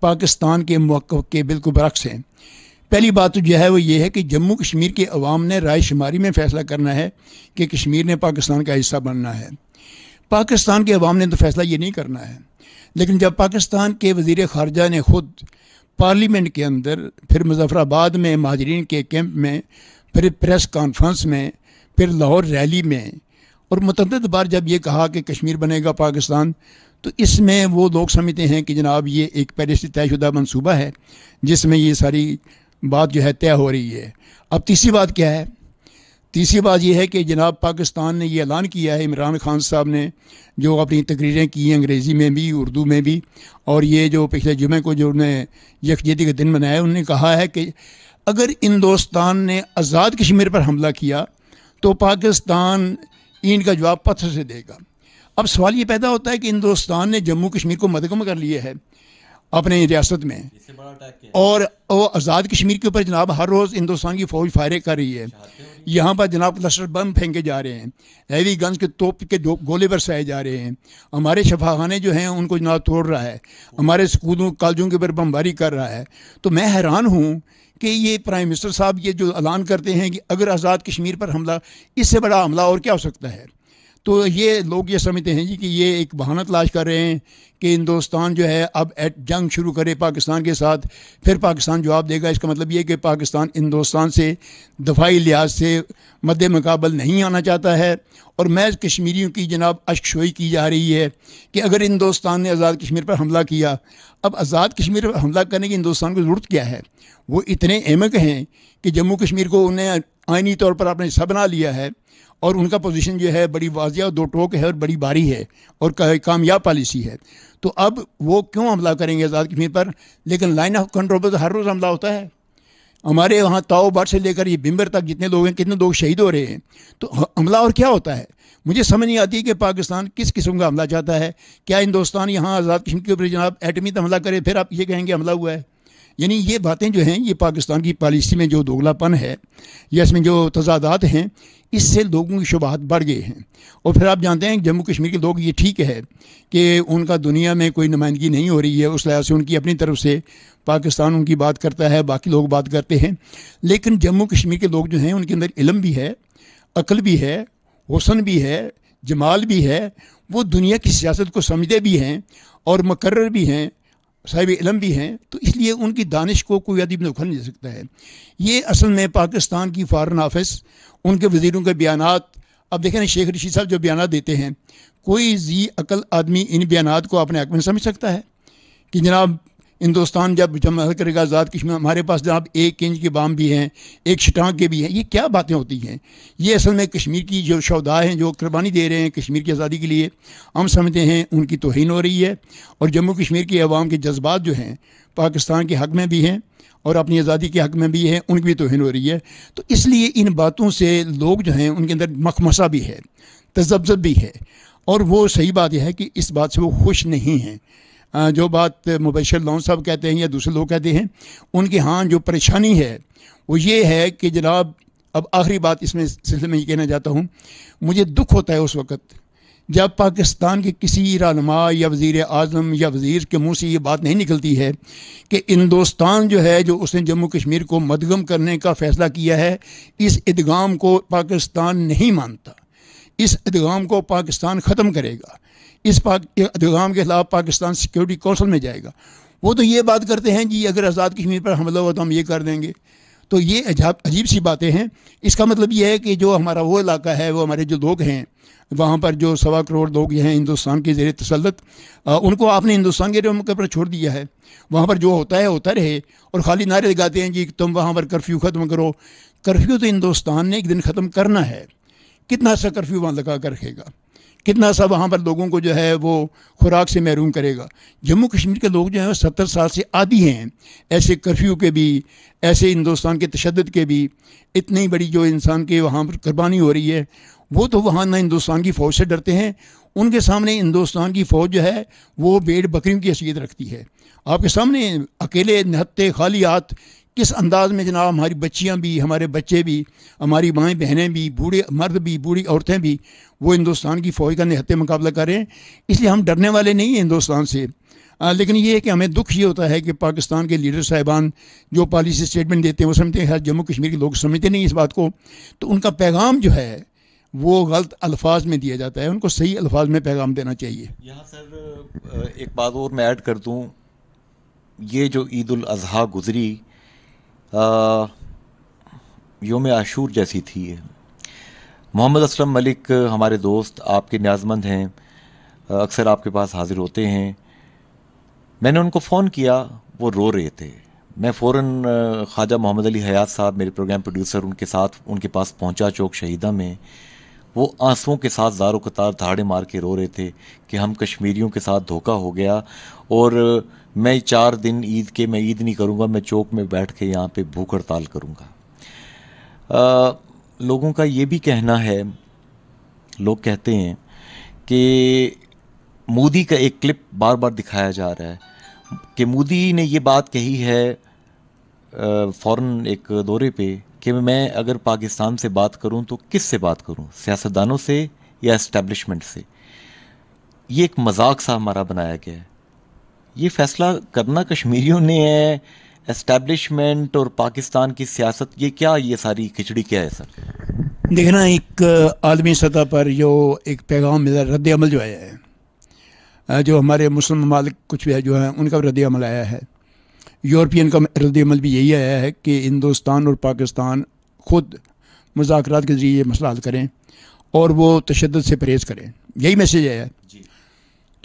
पाकिस्तान के मौक़ के बिल्कुल बरक्स हैं पहली बात तो जो है वो ये है कि जम्मू कश्मीर के अवाम ने राय शुमारी में फ़ैसला करना है कि कश्मीर ने पाकिस्तान का हिस्सा बनना है पाकिस्तान के अवाम ने तो फ़ैसला ये नहीं करना है लेकिन जब पाकिस्तान के वजीर ख़ारजा ने ख़ुद पार्लियामेंट के अंदर फिर मुजफ़राबाद में महाजरीन के कैंप में फिर प्रेस कॉन्फ्रेंस में फिर लाहौर रैली में और मतद बार जब ये कहा कि कश्मीर बनेगा पाकिस्तान तो इसमें वो लोग समझते हैं कि जनाब ये एक पहले तयशुदा मनसूबा है जिसमें ये सारी बात जो है तय हो रही है अब तीसरी बात क्या है तीसरी बात यह है कि जनाब पाकिस्तान ने यह ऐलान किया है इमरान खान साहब ने जो अपनी तकरीरें की अंग्रेज़ी में भी उर्दू में भी और ये जो पिछले जुमे को जो उन्हें यकजहती का दिन मनाया उन्होंने कहा है कि अगर हिंदुस्तान ने आज़ाद कश्मीर पर हमला किया तो पाकिस्तान ये इनका जवाब पत्थर से देगा अब सवाल ये पैदा होता है कि हिंदुस्तान ने जम्मू कश्मीर को मदगम कर लिया है अपने रियासत में और वो आज़ाद कश्मीर के ऊपर जनाब हर रोज़ हिंदुस्तान की फ़ौज फायरिंग कर रही है यहाँ पर जनाब क्लस्टर बम फेंके जा रहे हैं हैवी गन्स के तोप के गोले बरसाए जा रहे हैं हमारे शफाखाने जो हैं उनको जनाब तोड़ रहा है हमारे स्कूलों कॉलेजों के ऊपर बमबारी कर रहा है तो मैं हैरान हूँ कि ये प्राइम मिनिस्टर साहब ये जो ऐलान करते हैं कि अगर आज़ाद कश्मीर पर हमला इससे बड़ा हमला और क्या हो सकता है तो ये लोग ये समझते हैं जी कि ये एक बहाना तलाश कर रहे हैं कि हिंदुस्तान जो है अब एट जंग शुरू करे पाकिस्तान के साथ फिर पाकिस्तान जवाब देगा इसका मतलब ये कि पाकिस्तान हिंदुस्तान से दफाई लिहाज से मद मकबल नहीं आना चाहता है और मैज़ कश्मीरियों की जनाब अशोई की जा रही है कि अगर हिंदुस्तान ने आज़ाद कश्मीर पर हमला किया अब आज़ाद कश्मीर पर हमला करने की हिंदुस्तान को ज़रूरत क्या है वो इतने अहमक हैं कि जम्मू कश्मीर को उन्हें आइनी तौर पर अपने हिस्सा बना लिया है और उनका पोजीशन जो है बड़ी वाजिया दो टोक है और बड़ी बारी है और कामयाब पॉलिसी है तो अब वो क्यों हमला करेंगे आज़ाद कश्मीर पर लेकिन लाइन ऑफ कंट्रोल पर तो हर रोज़ हमला होता है हमारे वहाँ ताओबाद से लेकर ये बिम्बर तक जितने लोग हैं कितने लोग शहीद हो रहे हैं तो हमला और क्या होता है मुझे समझ नहीं आती कि पाकिस्तान किस किस्म का हमला चाहता है क्या हिंदुस्तान यहाँ आज़ाद कश्मीर के ऊपर जनाब एटमी तो हमला करे फिर आप ये कहेंगे हमला हुआ है यानी ये बातें जो हैं ये पाकिस्तान की पॉलिसी में जो दोगलापन है या इसमें जो तजादात हैं इससे लोगों की शुबाहत बढ़ गए हैं और फिर आप जानते हैं जम्मू कश्मीर के लोग ये ठीक है कि उनका दुनिया में कोई नुमाइंदगी नहीं हो रही है उस लिहाज से उनकी अपनी तरफ से पाकिस्तान उनकी बात करता है बाकी लोग बात करते हैं लेकिन जम्मू कश्मीर के लोग जो हैं उनके अंदर इलम भी है अकल भी है हुसन भी है जमाल भी है वो दुनिया की सियासत को समझते भी हैं और मकर्र भी हैं साहिब इलम भी हैं तो इसलिए उनकी दानिश को कोई अदीब उखड़ नहीं सकता है ये असल में पाकिस्तान की फ़ारन ऑफिस उनके वज़ीरों के बयान अब देखें ना शेख रशीद साहब जो बयान देते हैं कोई जी अकल आदमी इन बयान को अपने हक में समझ सकता है कि जनाब हिंदुस्तान जब जमहल करेगा आज़ाद कश्मीर हमारे पास जनाब एक इंच के बाम भी हैं एक शटांग के भी हैं ये क्या बातें होती हैं ये असल में कश्मीर की जो शहदा हैं जो कुर्बानी दे रहे हैं कश्मीर की आज़ादी के लिए हम समझते हैं उनकी तोहन हो रही है और जम्मू कश्मीर के अवाम के जज्बात जो हैं पाकिस्तान के हक में भी हैं और अपनी आज़ादी के हक में भी हैं उनकी भी तोहन हो रही है तो इसलिए इन बातों से लोग जो हैं उनके अंदर मखमसा भी है तजब्जब भी है और वो सही बात यह है कि इस बात से वो खुश नहीं हैं जो बात मुबैशर लोन साहब कहते हैं या दूसरे लोग कहते हैं उनके हाँ जो परेशानी है वो ये है कि जनाब अब आखिरी बात इसमें सिलसिले में ये कहना चाहता हूँ मुझे दुख होता है उस वक्त जब पाकिस्तान के किसी रहनमा या वज़ी अजम या वज़ीर के मुँह से ये बात नहीं निकलती है कि हिंदुस्तान जो है जो उसने जम्मू कश्मीर को मदगम करने का फ़ैसला किया है इस इदगाम को पाकिस्तान नहीं मानता इस इदगाम को पाकिस्तान ख़त्म करेगा इस पाकाम के खिलाफ पाकिस्तान सिक्योरिटी कौंसिल में जाएगा वो तो ये बात करते हैं कि अगर आज़ाद कश्मीर पर हमला हुआ तो हम ये कर देंगे तो ये अजीब सी बातें हैं इसका मतलब ये है कि जो हमारा वो इलाका है वो हमारे जो लोग हैं वहाँ पर जो सवा करोड़ लोग हैं हिंदुस्तान के जेर तसलत उनको आपने हिंदुस्तान के मौके पर छोड़ दिया है वहाँ पर जो होता है होता रहे और खाली नारे लगाते हैं कि तुम वहाँ पर कर्फ्यू ख़त्म करो कर्फ्यू तो हिंदुस्तान ने एक दिन ख़त्म करना है कितना सा कर्फ्यू वहाँ लगा कर रखेगा कितना सा वहाँ पर लोगों को जो है वो खुराक से महरूम करेगा जम्मू कश्मीर के लोग जो हैं वो सत्तर साल से आदि हैं ऐसे कर्फ्यू के भी ऐसे हिंदुस्तान के तशद के भी इतनी बड़ी जो इंसान के वहाँ पर कुर्बानी हो रही है वो तो वहाँ ना हिंदुस्तान की फ़ौज से डरते हैं उनके सामने हिंदुस्तान की फ़ौज जो है वो भेड़ बकरियों की हैसियत रखती है आपके सामने अकेले नहत्ते खाली हाथ किस अंदाज में जनाब हमारी बच्चियाँ भी हमारे बच्चे भी हमारी माएँ बहनें भी बूढ़े मर्द भी बूढ़ी औरतें भी वो हिंदुस्तान की फ़ौज का निहत्ते मुकाबला कर रहे हैं इसलिए हम डरने वाले नहीं हैं हिंदुस्तान से आ, लेकिन ये है कि हमें दुख ये होता है कि पाकिस्तान के लीडर साहिबान जो पॉलिसी स्टेटमेंट देते हैं वो समझते हैं जम्मू कश्मीर के लोग समझते नहीं इस बात को तो उनका पैगाम जो है वो गलत अल्फाज में दिया जाता है उनको सही अल्फाज में पैगाम देना चाहिए यहाँ सर एक बात और मैं ऐड कर दूँ ये जो ईद अज़ी गुज़री योम आशूर जैसी थी मोहम्मद असलम मलिक हमारे दोस्त आपके न्याजमंद हैं अक्सर आपके पास हाज़िर होते हैं मैंने उनको फ़ोन किया वो रो रहे थे मैं फ़ौर ख्वाजा मोहम्मद अली हयात साहब मेरे प्रोग्राम प्रोड्यूसर उनके साथ उनके पास पहुंचा चौक शहीदा में वो आंसुओं के साथ दारो कतार धाड़े मार के रो रहे थे कि हम कश्मीरियों के साथ धोखा हो गया और मैं चार दिन ईद के मैं ईद नहीं करूँगा मैं चौक में बैठ के यहाँ पे भूख हड़ताल करूँगा लोगों का ये भी कहना है लोग कहते हैं कि मोदी का एक क्लिप बार बार दिखाया जा रहा है कि मोदी ने ये बात कही है फ़ौरन एक दौरे पे कि मैं अगर पाकिस्तान से बात करूं तो किस से बात करूं सियासतदानों से या इस्टेब्लिशमेंट से ये एक मजाक सा हमारा बनाया गया है ये फैसला करना कश्मीरियों ने है एस्टेब्लिशमेंट और पाकिस्तान की सियासत ये क्या ये सारी खिचड़ी क्या है सर देखना एक आलमी सतह पर जो एक पैगाम मिला रद्द अमल जो आया है जो हमारे मुस्लिम ममालिक कुछ है जो हैं उनका रद्द अमल आया है यूरोपियन का रद्द अमल भी यही आया है कि हिंदुस्तान और पाकिस्तान खुद मुजाकर के ज़रिए ये मसला हल करें और वो तशद से परहेज़ करें यही मैसेज आया है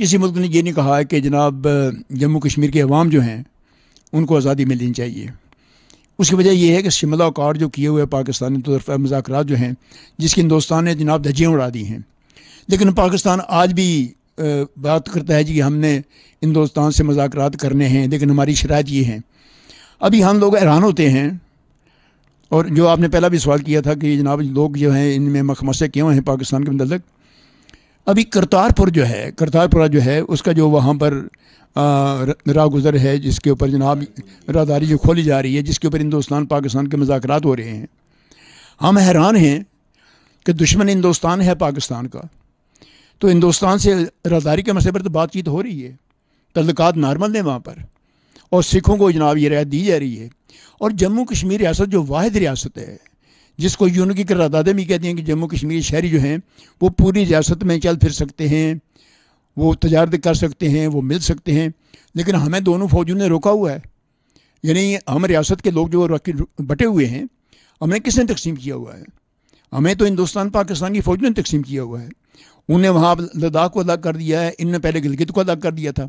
किसी मुल्क ने यह नहीं कहा है कि जनाब जम्मू कश्मीर के अवाम जो हैं उनको आज़ादी मिलनी चाहिए उसकी वजह यह है कि शिमला अकार जो किए हुए पाकिस्तानी तरफ मजाक जो हैं जिसकी हिंदुस्तान ने जनाब धजियाँ उड़ा दी हैं लेकिन पाकिस्तान आज भी बात करता है जी हमने हिंदुस्तान से मजाक करने हैं लेकिन हमारी शरात ये हैं अभी हम लोग हैरान होते हैं और जो आपने पहला भी सवाल किया था कि जनाब लोग जो हैं इनमें मखमसे क्यों हैं पाकिस्तान के मतलब अभी करतारपुर जो है करतारपुरा जो है उसका जो वहाँ पर गुज़र है जिसके ऊपर जनाब रादारी जो खोली जा रही है जिसके ऊपर हिंदुस्तान पाकिस्तान के मजाक हो रहे हैं हम हैरान हैं कि दुश्मन हिंदुस्तान है पाकिस्तान का तो हिंदुस्तान से रादारी के मसले पर तो बातचीत हो रही है तल्लक़ात नॉर्मल हैं वहाँ पर और सिखों को जनाब ये रियायत दी जा रही है और जम्मू कश्मीर रियासत जो वाद रियासत है जिसको यून की करारदादें भी कहती हैं कि जम्मू कश्मीर शहरी जो हैं वो पूरी रियासत में चल फिर सकते हैं वो तजारत कर सकते हैं वो मिल सकते हैं लेकिन हमें दोनों फौजों ने रोका हुआ है यानी हम रियासत के लोग जो बटे हुए हैं हमें किसने तकसीम किया हुआ है हमें तो हिंदुस्तान पाकिस्तान की फौजों ने तकसीम किया हुआ है उनने वहाँ लद्दाख को अलग कर दिया है इनने पहले गिलगित को अलग कर दिया था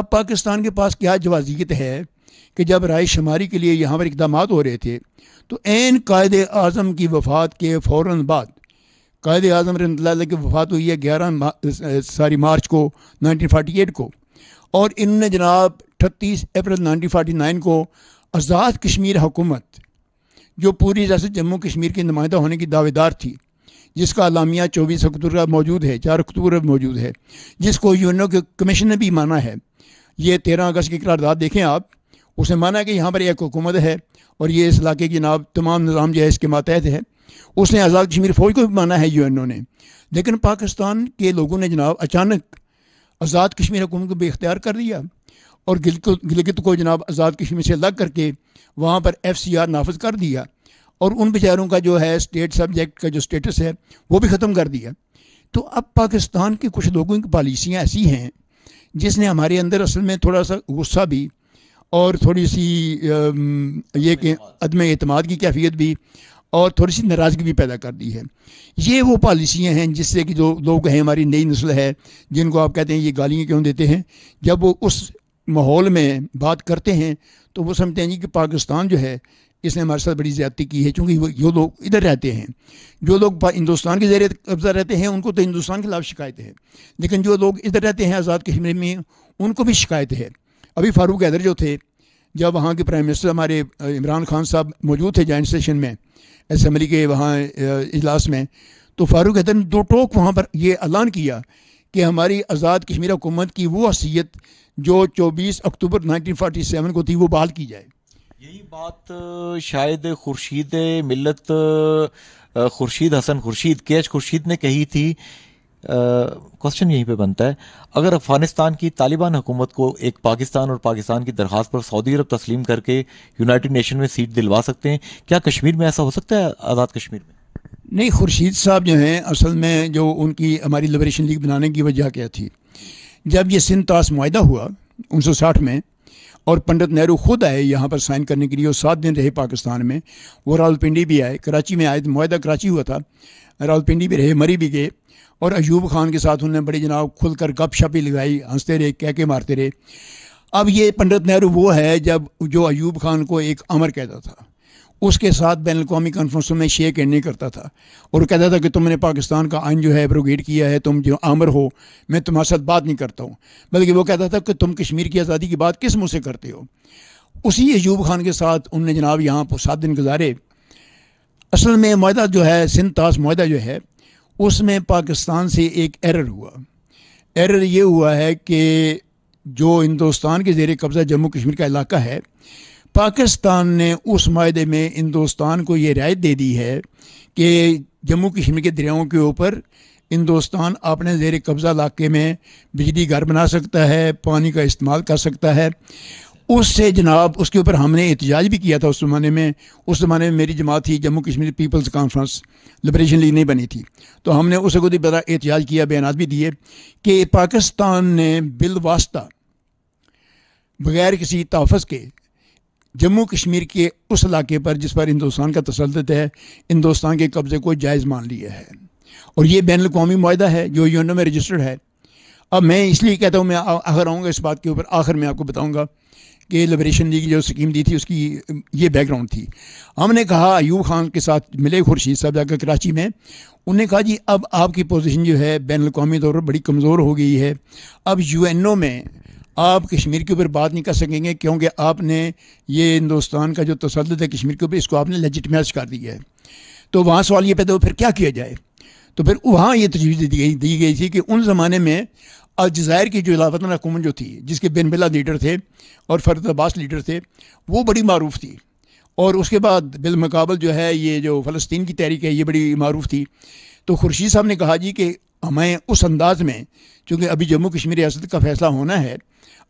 अब पाकिस्तान के पास क्या जवाजियत है कि जब राय शुमारी के लिए यहाँ पर इकदाम हो रहे थे तो एन कायद अज़म की वफ़ात के फ़ौर बाद कायद अज़म रही की वफ़ात हुई है ग्यारह सारी मार्च को 1948 को और इनने जनाब 38 अप्रैल 1949 को आज़ाद कश्मीर हुकूमत जो पूरी रियासत जम्मू कश्मीर की नुमाइंदा होने की दावेदार थी जिसका अलामिया चौबीस अक्टूबर मौजूद है चार अक्टूबर मौजूद है जिसको यूनो के कमीशन ने भी माना है ये तेरह अगस्त की करारदाद देखें आप उसने माना कि यहाँ पर एक हुकूमत है और ये इस इलाके की नाब तमाम निज़ाम जो है इसके मातहत है उसने आज़ाद कश्मीर फ़ौज को भी माना है यू एन ओ ने लेकिन पाकिस्तान के लोगों ने जनाब अचानक आज़ाद कश्मीर हुकूमत को बेख्तियार कर दिया और गिलगित को जनाब आज़ाद कश्मीर से अलग करके वहाँ पर एफ सी आर नाफज कर दिया और उन बेचारों का जो है स्टेट सब्जेक्ट का जो स्टेटस है वो भी ख़त्म कर दिया तो अब पाकिस्तान के कुछ लोगों की पॉलिसियाँ ऐसी हैं जिसने हमारे अंदर असल में थोड़ा सा गुस्सा भी और थोड़ी सी ये कि अदम अतमाद की कैफियत भी और थोड़ी सी नाराज़गी भी पैदा कर दी है ये वो पॉलिसियाँ हैं जिससे कि जो लोग हैं हमारी नई नस्ल है जिनको आप कहते हैं ये गालियाँ क्यों देते हैं जब वो उस माहौल में बात करते हैं तो वो समझते हैं जी कि पाकिस्तान जो है इसने हमारे साथ बड़ी ज्यादती की है क्योंकि वो जो लोग इधर रहते हैं जो लोग हिंदुस्तान के जरिए कब्जा रहते हैं उनको तो हिंदुस्तान के खिलाफ शिकायत है लेकिन जो लोग इधर रहते हैं आज़ाद कश्मीर में उनको भी शिकायत है अभी फारूक हैदर जो थे जब वहाँ के प्राइम मिनिस्टर हमारे इमरान खान साहब मौजूद थे जॉइंट सेशन में असम्बली के वहाँ इजलास में तो फारूक हैदर ने दो टोक वहाँ पर ये ऐलान किया कि हमारी आज़ाद कश्मीर हुकूमत की वो हसीियत जो 24 अक्टूबर 1947 को थी वो बहाल की जाए यही बात शायद खुर्शीद मिलत खुर्शीद हसन खुर्शीद के खुर्शीद ने कही थी क्वेश्चन यहीं पे बनता है अगर अफगानिस्तान की तालिबान हुकूमत को एक पाकिस्तान और पाकिस्तान की दरख्वास्त पर सऊदी अरब तस्लीम करके यूनाइटेड नेशन में सीट दिलवा सकते हैं क्या कश्मीर में ऐसा हो सकता है आज़ाद कश्मीर में नहीं खुर्शीद साहब जो हैं असल में जो उनकी हमारी लिबरेशन लीग बनाने की वजह क्या थी जब ये सिंध तास माहा हुआ 1960 में और पंडित नेहरू खुद आए यहाँ पर साइन करने के लिए और सात दिन रहे पाकिस्तान में वो रावलपिंडी भी आए कराची में आए तो माहा कराची हुआ था रावलपिंडी भी रहे मरी भी गए और अयूब खान के साथ उन्होंने बड़ी जनाब खुलकर गप शपी लगाई हंसते रहे कह के मारते रहे अब ये पंडित नेहरू वो है जब जो अयूब खान को एक अमर कहता था उसके साथ बैन अवी कॉन्फ्रेंसों में शेयर एंड नहीं करता था और कहता था कि तुमने पाकिस्तान का आइन जो है एब्रोगेट किया है तुम जो आमर हो मैं तुम्हारे साथ बात नहीं करता हूँ बल्कि वो कहता था कि तुम कश्मीर की आज़ादी की बात किस मुँह से करते हो उसी अयूब खान के साथ उनने जनाब यहाँ पर सात दिन गुजारे असल में माहा जो है सिंध ताश माहा जो है उसमें पाकिस्तान से एक एरर हुआ एरर ये हुआ है कि जो हिंदुस्तान के जेर कब्ज़ा जम्मू कश्मीर का इलाका है पाकिस्तान ने उस माहे में हिंदुस्तान को ये रियायत दे दी है कि जम्मू कश्मीर के दरियाओं के ऊपर हिंदुस्तान अपने जेर कब्ज़ा इलाके में बिजली घर बना सकता है पानी का इस्तेमाल कर सकता है उससे जनाब उसके ऊपर हमने एहतजाज भी किया था उस ज़माने में उस ज़माने में मेरी जमात थी Jammu Kashmir people's conference liberation league नहीं बनी थी तो हमने उसे खुद ही बड़ा एहतजाज किया बयान भी दिए कि पाकिस्तान ने बिलवास्ता बगैर किसी तहफ़ के जम्मू कश्मीर के उस इलाके पर जिस पर हिंदुस्तान का तसलत है हिंदुस्तान के कब्ज़े को जायज़ मान लिया है और ये बैन अवी माहा है जो यूनो में रजिस्टर्ड है अब मैं इसलिए कहता हूँ मैं आखिर आऊँगा इस बात के ऊपर आखिर मैं आपको बताऊँगा कि लिबरेशन लीग जो स्कीम दी थी उसकी ये बैकग्राउंड थी हमने कहा अयूब खान के साथ मिले खुर्शीद साहब जाकर कराची में उन्होंने कहा जी अब आपकी पोजीशन जो है बैन अवी तौर पर बड़ी कमज़ोर हो गई है अब यू एन ओ में आप कश्मीर के ऊपर बात नहीं कर सकेंगे क्योंकि आपने ये हिंदुस्तान का जो तसद है कश्मीर के ऊपर इसको आपने लेजिटमाइज कर दिया है तो वहाँ सवाल ये पैदा हो फिर क्या किया जाए तो फिर वहाँ ये तजवीज़ दी गई दी गई थी कि उन ज़माने में अलजायर की जो हिलाफत हुकूमत जो थी जिसके बिन बिला लीडर थे और फरद अब्बास लीडर थे वो बड़ी मरूफ थी और उसके बाद बिलमकबल जो है ये जो फ़लस्तीन की तहरीक है ये बड़ी मरूफ थी तो खुर्शीद साहब ने कहा जी कि हमें उस अंदाज़ में चूँकि अभी जम्मू कश्मीर रियासत का फ़ैसला होना है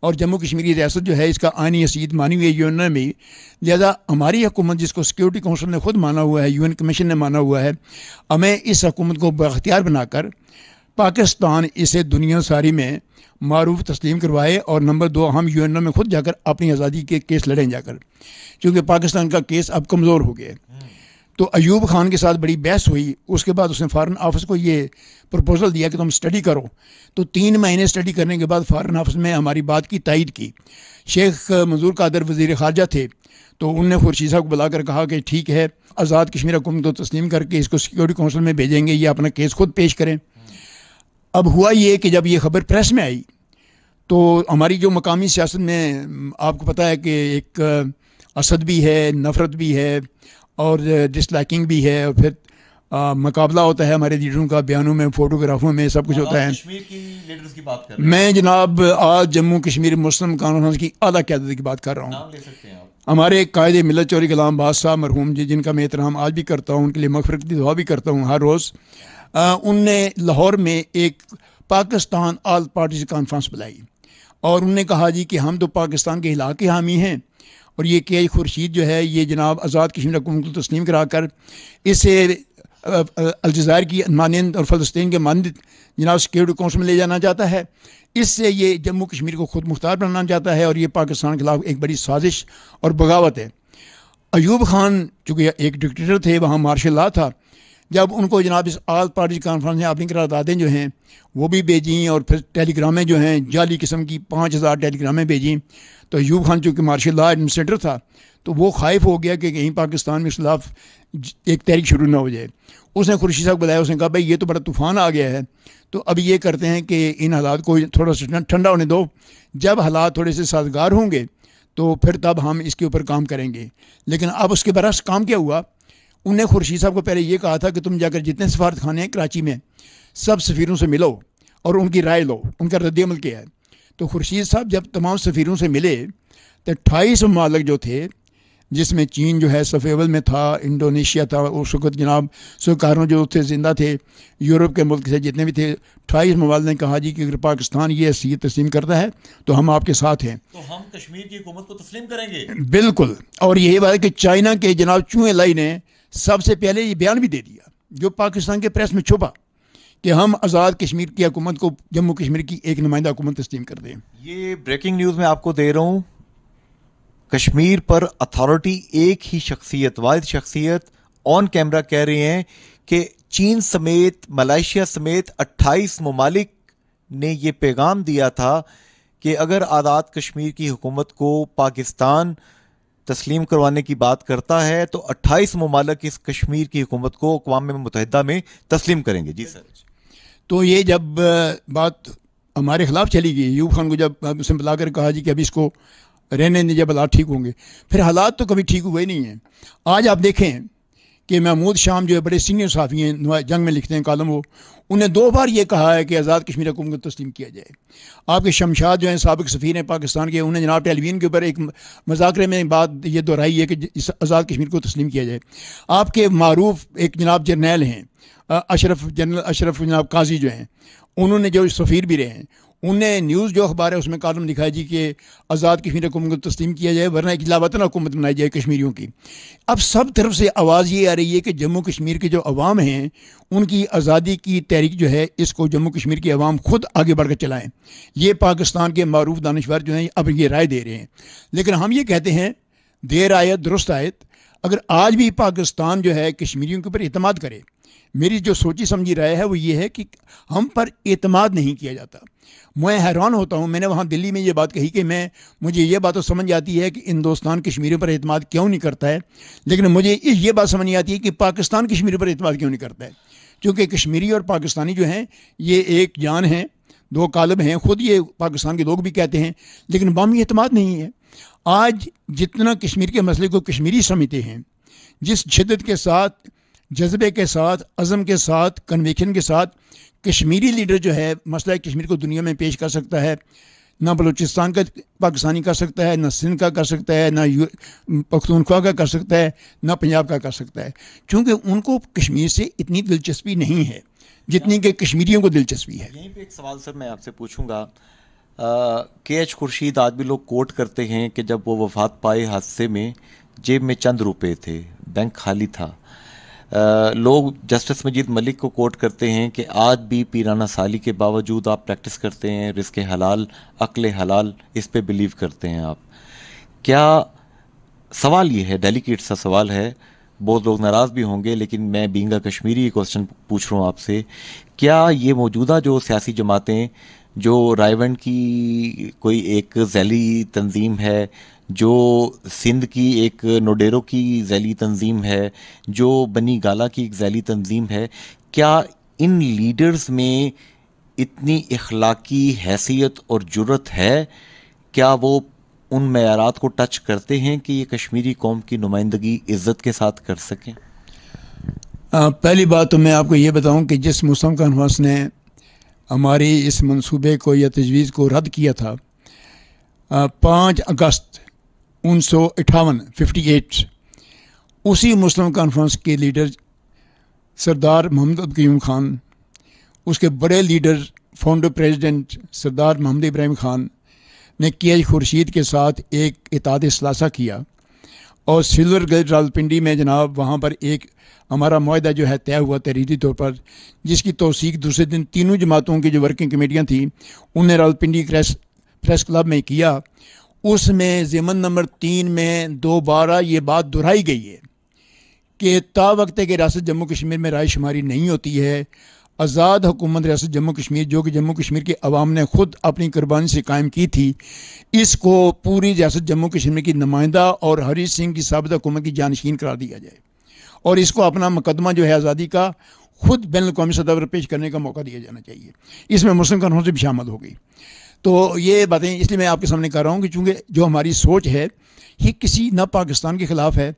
और जम्मू कश्मीरी रियासत जो है इसका आनी असीद मानी हुई है यू एन में लिहाजा हमारी हुकूमत जिसको सिक्योरिटी काउंसिल ने खुद माना हुआ है यू एन कमीशन ने माना हुआ है हमें इस हकूमत को बख्तियार बनाकर पाकिस्तान इसे दुनिया सारी में मरूफ तस्लीम करवाए और नंबर दो हम यू एन ओ में खुद जाकर अपनी आज़ादी के केस लड़ें जाकर क्योंकि पाकिस्तान का केस अब कमज़ोर हो गया तो अयूब खान के साथ बड़ी बहस हुई उसके बाद उसने फॉरेन ऑफिस को ये प्रपोज़ल दिया कि तुम स्टडी करो तो तीन महीने स्टडी करने के बाद फ़ारन ऑफिस में हमारी बात की तायद की शेख मंजूर कादर वजीर खारजा थे तो उनने खुर्शीदा को बुलाकर कहा कि ठीक है आज़ाद कश्मीर हुकूमत को तो तस्लीम करके इसको सिक्योरिटी कौंसिल में भेजेंगे या अपना केस खुद पेश करें अब हुआ ये कि जब ये खबर प्रेस में आई तो हमारी जो मकामी सियासत में आपको पता है कि एक असद भी है नफ़रत भी है और डिसलाइकिंग भी है और फिर आ, मुकाबला होता है हमारे लीडरों का बयानों में फोटोग्राफों में सब कुछ होता है की की बात कर मैं जनाब आज जम्मू कश्मीर मुस्लिम कॉन्फ्रेंस की अला क्यादत की बात कर रहा हूँ हमारे कायद मिलत चौरी गुलाम बादशाह मरहूम जी जिनका मैं एहतराम आज भी करता हूँ उनके लिए मफरत की दुआ भी करता हूँ हर रोज़ उनने लाहौर में एक पाकिस्तान आल पार्टीज कॉन्फ्रेंस बुलाई और उनने कहा जी कि हम तो पाकिस्तान के हिला के हामी हैं और ये के खुर्शीद जो है ये जनाब आज़ाद कश्मीर हुकूमत को तस्लीम करा कर इसे अलजायर की मानंद और फ़लस्तीन के मानद जनाब सिक्योरिटी काउंसिल में ले जाना चाहता है इससे ये जम्मू कश्मीर को खुद मुख्तार बनाना चाहता है और ये पाकिस्तान के खिलाफ एक बड़ी साजिश और बगावत है अयूब खान चूँकि एक डिक्टेटर थे वहाँ मार्शल ला था जब उनको जनाब इस आल पार्टी कॉन्फ्रेंस में अपनी करारदादें जो हैं वो भी भेजीं और फिर टेलीग्रामें जो हैं जाली किस्म की पाँच हज़ार टेलीग्रामें भेजीं तो यूब खान चूँकि मार्शल लॉ एडमिनिस्ट्रेटर था तो वो खाइफ हो गया कि कहीं पाकिस्तान में खिलाफ एक तहरीक शुरू ना हो जाए उसने खुर्शी साहब बुलाया उसने कहा भाई ये तो बड़ा तूफ़ान आ गया है तो अब ये करते हैं कि इन हालात को थोड़ा सा ठंडा होने दो जब हालात थोड़े से साजगार होंगे तो फिर तब हम इसके ऊपर काम करेंगे लेकिन अब उसके बरस काम क्या हुआ उनने खुर्शीद साहब को पहले ये कहा था कि तुम जाकर जितने सफारत खाने हैं कराची में सब सफ़ीरों से मिलो और उनकी राय लो उनका रद्दमल क्या है तो खुर्शीद साहब जब तमाम सफ़ीरों से मिले तो अट्ठाईस ममालक जो थे जिसमें चीन जो है सफ़ेवल में था इंडोनेशिया था उस वक्त जनाब सरकारों जो थे ज़िंदा थे यूरोप के मुल्क से जितने भी थे अट्ठाईस मवाल ने कहा जी कि अगर पाकिस्तान ये हैसीत तस्लीम करता है तो हम आपके साथ हैं तो हम कश्मीर की हुकूमत को तस्लीम करेंगे बिल्कुल और यही बात है कि चाइना के जनाब चूहे लाई ने सबसे पहले ये बयान भी दे दिया जो पाकिस्तान के प्रेस में छुपा कि हम आज़ाद कश्मीर की हुकूमत को जम्मू कश्मीर की एक नुमाइंदा हुकूमत तस्लीम कर दें ये ब्रेकिंग न्यूज़ मैं आपको दे रहा हूँ कश्मीर पर अथॉरिटी एक ही शख्सियत वाद शख्सियत ऑन कैमरा कह रहे हैं कि चीन समेत मलेशिया समेत 28 ममालिक ने ये पैगाम दिया था कि अगर आज़ाद कश्मीर की हुकूमत को पाकिस्तान तस्लीम करवाने की बात करता है तो 28 ममालक इस कश्मीर की हुकूमत को अकवा मुतहदा में तस्लीम करेंगे जी सर तो ये जब बात हमारे ख़िलाफ़ चली गई यूब खान को जब उसने बुलाकर कहा जी कि अभी इसको रहने दें जब हालात ठीक होंगे फिर हालात तो कभी ठीक हुए नहीं हैं आज आप देखें कि महमूद शाम जो है बड़े सीनियर साफ़ी हैं जंग में लिखते हैं कॉलम वो उन्हें दो बार ये कहा है कि आज़ाद कश्मीर हुकूमत को तस्लीम किया जाए आपके शमशाद जो हैं सबक सफ़ीर हैं पाकिस्तान के उन्हें जनाब टेलीविजन के ऊपर एक मजाकरे में बात ये दोहराई है कि आज़ाद कश्मीर को तस्लीम किया जाए आपके मरूफ एक जनाब जर्नैल हैं अशरफ जनरल अशरफ जनाब काजी जो हैं उन्होंने जो सफ़ीर भी रहे हैं उन्हें न्यूज़ जो अखबार है उसमें कॉलम लिखा है जी कि आज़ाद कश्मीर हुकूमत को तस्लीम किया जाए वरना एक लावतन हुकूमत बनाई जाए कश्मीरियों की अब सब तरफ से आवाज़ ये आ रही है कि जम्मू कश्मीर के जो अवाम हैं उनकी आज़ादी की तहरीक जो है इसको जम्मू कश्मीर की अवाम खुद आगे बढ़ कर चलाएं ये पाकिस्तान के मरूफ दानश्वर जो हैं अब ये राय दे रहे हैं लेकिन हम ये कहते हैं देर आयत दुरुस्त आयत अगर आज भी पाकिस्तान जो है कश्मीरियों के ऊपर अतमाद करे मेरी जो सोची समझी राय है वो ये है कि हम पर एतमाद नहीं किया जाता मैं हैरान होता हूँ मैंने वहाँ दिल्ली में ये बात कही कि मैं मुझे ये बात तो समझ आती है कि हिंदुस्तान कश्मीरी पर अतमाद क्यों नहीं करता है लेकिन मुझे ये बात समझ नहीं आती है कि पाकिस्तान कश्मीरी पर अतमाद क्यों नहीं करता है क्योंकि कश्मीरी और पाकिस्तानी जो हैं ये एक जान हैं दो कालब हैं खुद ये पाकिस्तान के लोग भी कहते हैं लेकिन बामी अतमाद नहीं है आज जितना कश्मीर के मसले को कश्मीरी समझते हैं जिस शिदत के साथ जज्बे के साथ अज़म के साथ कन्विक्शन के साथ कश्मीरी लीडर जो है मसला कश्मीर को दुनिया में पेश कर सकता है ना बलूचिस्तान का पाकिस्तानी कर सकता है ना सिंध का कर सकता है ना पख्तूनख्वा का कर सकता है ना पंजाब का कर सकता है क्योंकि उनको कश्मीर से इतनी दिलचस्पी नहीं है जितनी कि कश्मीरियों को दिलचस्पी है यहीं पे एक सवाल सर मैं आपसे पूछूंगा के एच खुर्शीद आज भी लोग कोट करते हैं कि जब वो वफात पाए हादसे में जेब में चंद रुपए थे बैंक खाली था लोग जस्टिस मजीद मलिक को कोट करते हैं कि आज भी पीराना साली के बावजूद आप प्रैक्टिस करते हैं रिस्क हलाल अकल हलाल इस पर बिलीव करते हैं आप क्या सवाल ये है डेलीकेट सा सवाल है बहुत लोग नाराज़ भी होंगे लेकिन मैं बींगा कश्मीरी क्वेश्चन पूछ रहा हूँ आपसे क्या ये मौजूदा जो सियासी जमातें जो रायवंड की कोई एक जैली तंजीम है जो सिंध की एक नोडेरो की जैली तंजीम है जो बनी गाला की एक जैली तंजीम है क्या इन लीडर्स में इतनी इखलाकी हैसियत और जुरत है क्या वो उन मैारात को टच करते हैं कि ये कश्मीरी कौम की नुमाइंदगी इज़्ज़त के साथ कर सकें पहली बात तो मैं आपको ये बताऊं कि जिस मौसम खान हवस ने हमारी इस मंसूबे को या तजवीज़ को रद्द किया था पाँच अगस्त उन्नीस सौ अट्ठावन फिफ्टी उसी मुस्लिम कॉन्फ्रेंस के लीडर सरदार मोहम्मद अब्दीम खान उसके बड़े leader founder president Sardar Mohammad Ibrahim Khan ने के खुर्शीद के साथ एक इताद सलासा किया और सिल्वर गेट रावलपिंडी में जनाब वहाँ पर एक हमारा माहदा जो है तय हुआ तहरीरी तौर पर जिसकी तोसीक दूसरे दिन तीनों जमातों की जो वर्किंग कमेटियाँ थीं उन्हें रालपिंडी प्रेस प्रेस क्लब में किया उसमें ज़मन नंबर तीन में दोबारा ये बात दोहराई गई है कि ता वक्त के रियासत जम्मू कश्मीर में राय शुमारी नहीं होती है आज़ाद हुकूमत रियासत जम्मू कश्मीर जो कि जम्मू कश्मीर के अवाम ने ख़ुद अपनी कुर्बानी से कायम की थी इसको पूरी रियासत जम्मू कश्मीर की नुमाइंदा और हरी सिंह की सबक हुकूमत की जानशीन करार दिया जाए और इसको अपना मुकदमा जो है आज़ादी का खुद बैन अवी सतह पर पेश करने का मौका दिया जाना चाहिए इसमें मुस्लिम से भी शामिल हो गई तो ये बातें इसलिए मैं आपके सामने कर रहा हूँ कि चूँकि जो हमारी सोच है ये किसी ना पाकिस्तान के ख़िलाफ़ है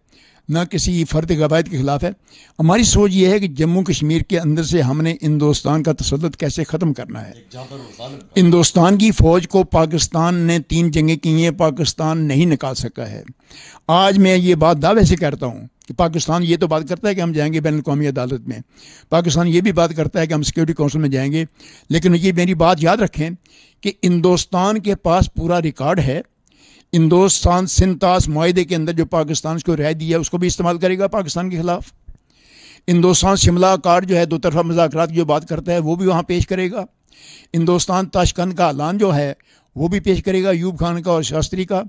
न किसी फ़र्द गवायद के ख़िलाफ़ है हमारी सोच ये है कि जम्मू कश्मीर के अंदर से हमने हिंदुस्तान का तसद कैसे ख़त्म करना है हिंदुस्तान की फ़ौज को पाकिस्तान ने तीन जंगें की हैं पाकिस्तान नहीं निकाल सका है आज मैं ये बात दावे से करता हूँ कि पाकिस्तान ये तो बात करता है कि हम जाएंगे बैन अवी अदालत में पाकिस्तान ये भी बात करता है कि हम सिक्योरिटी काउंसिल में जाएंगे लेकिन ये मेरी बात याद रखें कि हिंदुस्तान के पास पूरा रिकॉर्ड है हिंदुस्तान सिंतास माहे के अंदर जो पाकिस्तान को रह दिया उसको भी इस्तेमाल करेगा पाकिस्तान के खिलाफ हिंदुस्तान शिमला कार्ड जो है दो तरफा मजाक की जो बात करता है वो भी वहाँ पेश करेगा हिंदुस्तान ताशकंद का ऐलान जो है वो भी पेश करेगा यूब खान का और शास्त्री का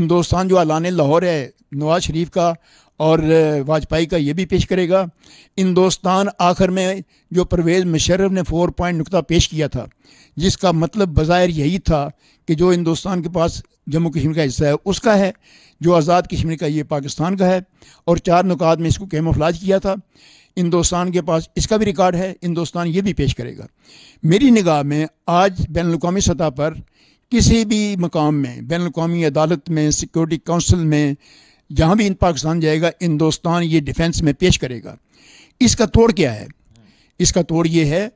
हिंदुस्तान जो ऐलान लाहौर है नवाज शरीफ का और वाजपेयी का ये भी पेश करेगा हिंदुस्तान आखिर में जो परवेज़ मुशर्रफ ने फोर पॉइंट नुकता पेश किया था जिसका मतलब बाज़ाहिर यही था कि जो हिंदुस्तान के पास जम्मू कश्मीर का हिस्सा है उसका है जो आज़ाद कश्मीर का ये पाकिस्तान का है और चार नुकात में इसको कैमोफलाज किया था हिंदुस्तान के पास इसका भी रिकॉर्ड है हिंदुस्तान ये भी पेश करेगा मेरी निगाह में आज बैन अवी सतह पर किसी भी मकाम में बैन अवी अदालत में सिक्योरिटी काउंसिल में जहाँ भी पाकिस्तान जाएगा हिंदुस्तान ये डिफेंस में पेश करेगा इसका तोड़ क्या है इसका तोड़ ये है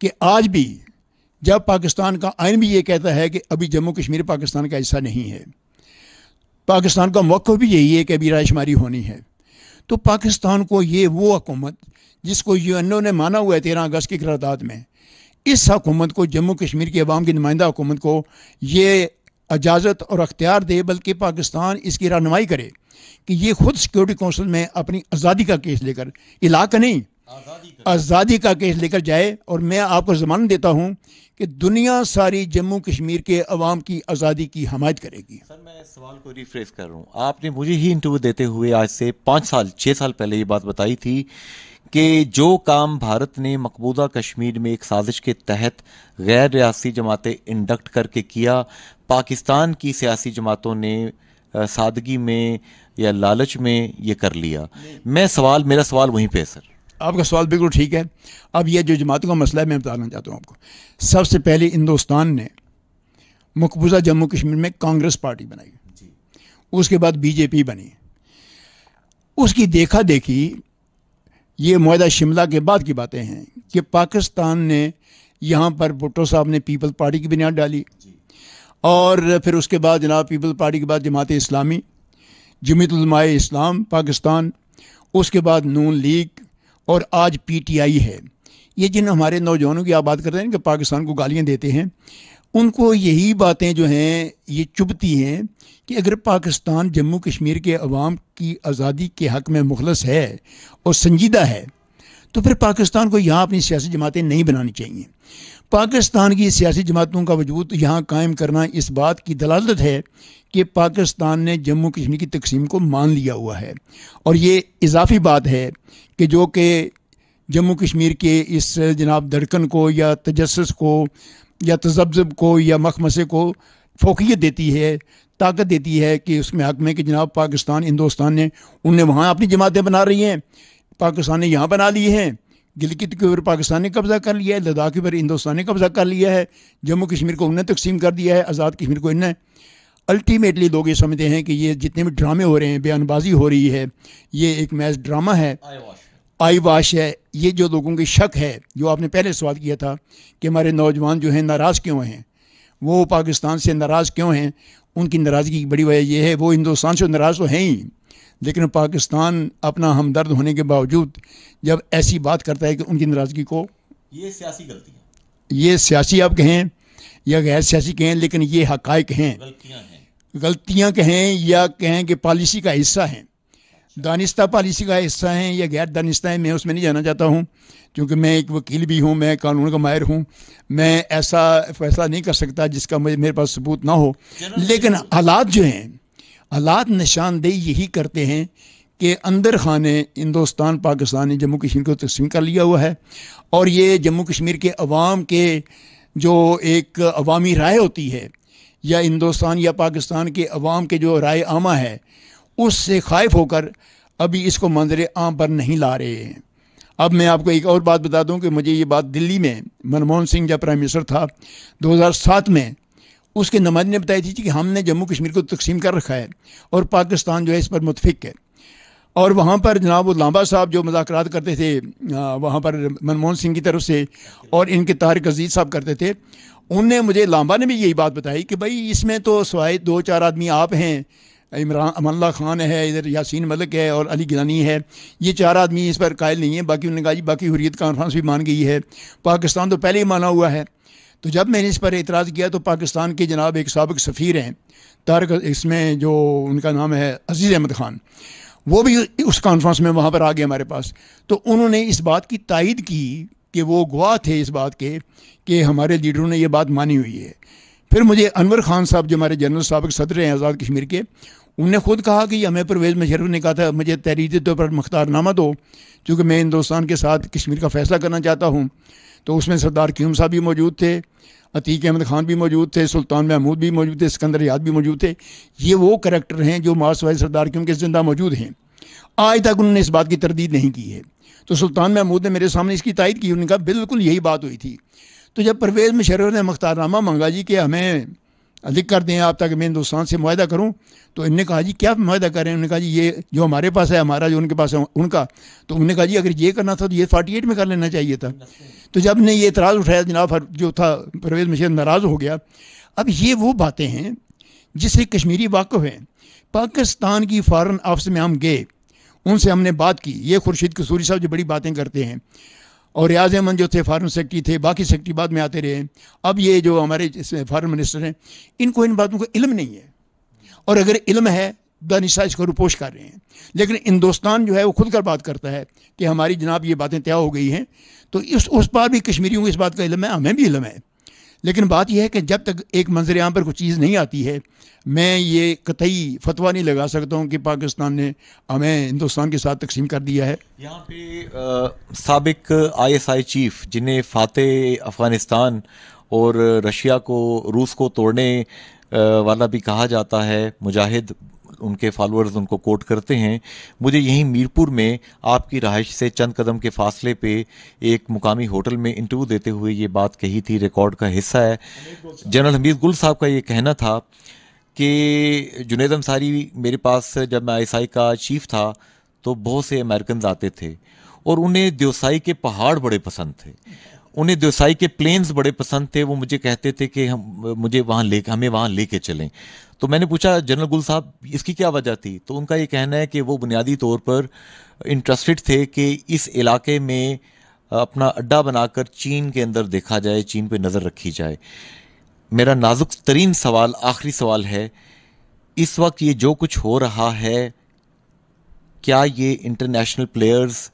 कि आज भी जब पाकिस्तान का आयन भी ये कहता है कि अभी जम्मू कश्मीर पाकिस्तान का हिस्सा नहीं है पाकिस्तान का मौक़ भी यही है कि अभी रायशुमारी होनी है तो पाकिस्तान को ये वो हकूमत जिसको यू ने माना हुआ है तेरह अगस्त की करारदाद में इस हकूमत को जम्मू कश्मीर की आवाम की नुमाइंदा हुकूमत को ये इजाज़त और अख्तियार दे बल्कि पाकिस्तान इसकी रहनमाई करे कि ये खुद सिक्योरिटी कौंसिल में अपनी आज़ादी का केस लेकर इलाका नहीं आज़ादी का केस लेकर जाए और मैं आपको ज़मानत देता हूँ कि दुनिया सारी जम्मू कश्मीर के अवाम की आज़ादी की हमायत करेगी सर मैं सवाल को रिफ्रेश कर रहा हूँ आपने मुझे ही इंटरव्यू देते हुए आज से पाँच साल छः साल पहले ये बात बताई थी कि जो काम भारत ने मकबूदा कश्मीर में एक साजिश के तहत गैर रियासी जमातें इंडक्ट करके किया पाकिस्तान की सियासी जमातों ने सादगी में या लालच में ये कर लिया मैं सवाल मेरा सवाल वहीं पर है सर आपका सवाल बिल्कुल ठीक है अब यह जो जमातों का मसला है मैं बताना चाहता हूँ आपको सबसे पहले हिंदुस्तान ने मकबूजा जम्मू कश्मीर में कांग्रेस पार्टी बनाई उसके बाद बीजेपी बनी उसकी देखा देखी ये माहा शिमला के बाद की बातें हैं कि पाकिस्तान ने यहाँ पर भुट्टो साहब ने पीपल पार्टी की बुनियाद डाली और फिर उसके बाद जनाब पीपल पार्टी के बाद जमात इस्लामी जमीतलमाए इस्लाम पाकिस्तान उसके बाद नून लीग और आज पीटीआई है ये जिन हमारे नौजवानों की आप बात करते हैं कि पाकिस्तान को गालियाँ देते हैं उनको यही बातें जो हैं ये चुभती हैं कि अगर पाकिस्तान जम्मू कश्मीर के अवाम की आज़ादी के हक़ में मुखलस है और संजीदा है तो फिर पाकिस्तान को यहाँ अपनी सियासी जमातें नहीं बनानी चाहिए पाकिस्तान की सियासी जमातों का वजूद यहाँ कायम करना इस बात की दलालत है कि पाकिस्तान ने जम्मू कश्मीर की तकसीम को मान लिया हुआ है और ये इजाफी बात है कि जो कि जम्मू कश्मीर के इस जनाब धड़कन को या तजस को या तजब्जब को या मखमसे को फोकियत देती है ताकत देती है कि उसमें हक में कि जनाब पाकिस्तान हिंदुस्तान ने उनने वहाँ अपनी जमातें बना रही हैं पाकिस्तान ने यहाँ बना ली हैं गिलगित के ऊपर पाकिस्तान ने कब्ज़ा कर लिया है लद्दाख के ऊपर हिंदुस्तान ने कब्ज़ा कर लिया है जम्मू कश्मीर को उन्हें तकसीम कर दिया है आज़ाद कश्मीर को इन्हें अल्टीमेटली लोग ये समझते हैं कि ये जितने भी ड्रामे हो रहे हैं बयानबाजी हो रही है ये एक मैच ड्रामा है आई वाश है ये जो लोगों के शक है जो आपने पहले सवाल किया था कि हमारे नौजवान जो हैं नाराज़ क्यों हैं वो पाकिस्तान से नाराज़ क्यों हैं उनकी नाराज़गी की बड़ी वजह यह है वो हिंदुस्तान से नाराज़ तो हैं ही लेकिन पाकिस्तान अपना हमदर्द होने के बावजूद जब ऐसी बात करता है कि उनकी नाराज़गी को ये सियासी गलती है ये सियासी आप कहें या गैर सियासी कहें लेकिन ये हक़ हैं गलतियाँ हैं गलतियाँ कहें या कहें कि पॉलिसी का हिस्सा हैं दानिस्ता पॉलिसी का हिस्सा है या गैर दानिस्ता है मैं उसमें नहीं जाना चाहता हूँ क्योंकि मैं एक वकील भी हूँ मैं कानून का माहिर हूँ मैं ऐसा फैसला नहीं कर सकता जिसका मुझे मेरे पास सबूत ना हो लेकिन हालात जो हैं हालात निशानदेही यही करते हैं कि अंदर खाने हिंदुस्तान पाकिस्तान ने जम्मू कश्मीर को तकसीम कर लिया हुआ है और ये जम्मू कश्मीर के अवाम के जो एक अवामी राय होती है या हिंदुस्तान या पाकिस्तान के अवाम के जो राय आमा है उससे खाइफ होकर अभी इसको मंजर आम पर नहीं ला रहे हैं अब मैं आपको एक और बात बता दूं कि मुझे ये बात दिल्ली में मनमोहन सिंह जब प्राइम मिनिस्टर था 2007 में उसके नमाज ने बताई थी कि हमने जम्मू कश्मीर को तकसीम कर रखा है और पाकिस्तान जो है इस पर मुतफिक है और वहाँ पर जनाब लांबा साहब जो मजाक करते थे वहाँ पर मनमोहन सिंह की तरफ से और इनके तारिक अजीज साहब करते थे उनने मुझे लांबा ने भी यही बात बताई कि भाई इसमें तो सवाए दो चार आदमी आप हैं इमरान अमल्ला खान है इधर यासीन मलिक है और अली गिलानी है ये चार आदमी इस पर कायल नहीं है बाकी उन्होंने कहा जी बाकी हुरियत कॉन्फ्रेंस भी मान गई है पाकिस्तान तो पहले ही माना हुआ है तो जब मैंने इस पर एतराज़ किया तो पाकिस्तान के जनाब एक सबक सफ़ीर हैं तारक इसमें जो उनका नाम है अजीज़ अहमद ख़ान वो भी उस कॉन्फ्रेंस में वहाँ पर आ गए हमारे पास तो उन्होंने इस बात की तायद की कि वो गवाह थे इस बात के कि हमारे लीडरों ने ये बात मानी हुई है फिर मुझे अनवर खान साहब जो हमारे जनरल सबक सदर हैं आज़ाद कश्मीर के उनने खुद कहा कि हमें परवेज़ मशरफ ने कहा था मुझे तहरीर तौर पर मुख्तारनामा दो क्योंकि मैं हिंदुस्तान के साथ कश्मीर का फ़ैसला करना चाहता हूँ तो उसमें सरदार क्यूम साहब भी मौजूद थे अतीक अहमद ख़ान भी मौजूद थे सुल्तान महमूद भी मौजूद थे सिकंदर याद भी मौजूद थे ये वो करेक्टर हैं जो मार्स वाले सरदार क्यूम के ज़िंदा मौजूद हैं आज तक उन्होंने इस बात की तरदीद नहीं की है तो सुल्तान महमूद ने मेरे सामने इसकी तायद की उन्होंने कहा बिल्कुल यही बात हुई थी तो जब परवेज़ मुशर्रफ ने मुख्तारनामा मंगा जी कि हमें अधिक कर दें आप ताकि मैं हिंदुस्तान से माह करूँ तो इनने कहा जी क्या माहा करें उन्होंने कहा जी ये जो हमारे पास है हमारा जो उनके पास है उनका तो उन्होंने कहा जी अगर ये करना था तो ये फोर्टी एट में कर लेना चाहिए था तो जब ने ये इतराज़ उठाया जनाब जो था परवेज मशीद नाराज़ हो गया अब ये वो बातें हैं जिससे कश्मीरी वाकफ़ हैं पाकिस्तान की फ़ारन ऑफिस में हम गए उनसे हमने बात की ये खुर्शीद कसूरी साहब जो बड़ी बातें करते हैं और रियाज अहमद जो थे फॉरन सेक्रेटरी थे बाकी सेक्रेटरी बाद में आते रहे अब ये जो हमारे फॉरन मिनिस्टर हैं इनको इन बातों का इलम नहीं है और अगर इलम है दानिशा तो इसको रुपोश कर रहे हैं लेकिन हिंदुस्तान जो है वो खुद कर बात करता है कि हमारी जनाब ये बातें तय हो गई हैं तो इस उस बार भी कश्मीरियों को इस बात का इलम है हमें भी इलम है लेकिन बात यह है कि जब तक एक मंजर आम पर कोई चीज़ नहीं आती है मैं ये कतई फतवा नहीं लगा सकता हूँ कि पाकिस्तान ने हमें हिंदुस्तान के साथ तकसीम कर दिया है यहाँ पे सबक आई एस आई चीफ जिन्हें फातह अफ़गानिस्तान और रशिया को रूस को तोड़ने वाला भी कहा जाता है मुजाहिद उनके फॉलोअर्स उनको कोट करते हैं मुझे यहीं मीरपुर में आपकी रहाइश से चंद कदम के फासले पे एक मुकामी होटल में इंटरव्यू देते हुए ये बात कही थी रिकॉर्ड का हिस्सा है जनरल हमीद गुल साहब का ये कहना था कि जुनेद अंसारी मेरे पास जब मैं आई का चीफ था तो बहुत से अमेरिकन आते थे और उन्हें देवसाई के पहाड़ बड़े पसंद थे उन्हें देवसाई के प्लेन्स बड़े पसंद थे वो मुझे कहते थे कि हम मुझे वहाँ ले हमें वहाँ लेके चलें तो मैंने पूछा जनरल गुल साहब इसकी क्या वजह थी तो उनका ये कहना है कि वो बुनियादी तौर पर इंटरेस्टेड थे कि इस इलाके में अपना अड्डा बनाकर चीन के अंदर देखा जाए चीन पे नज़र रखी जाए मेरा नाजुक तरीन सवाल आखिरी सवाल है इस वक्त ये जो कुछ हो रहा है क्या ये इंटरनेशनल प्लेयर्स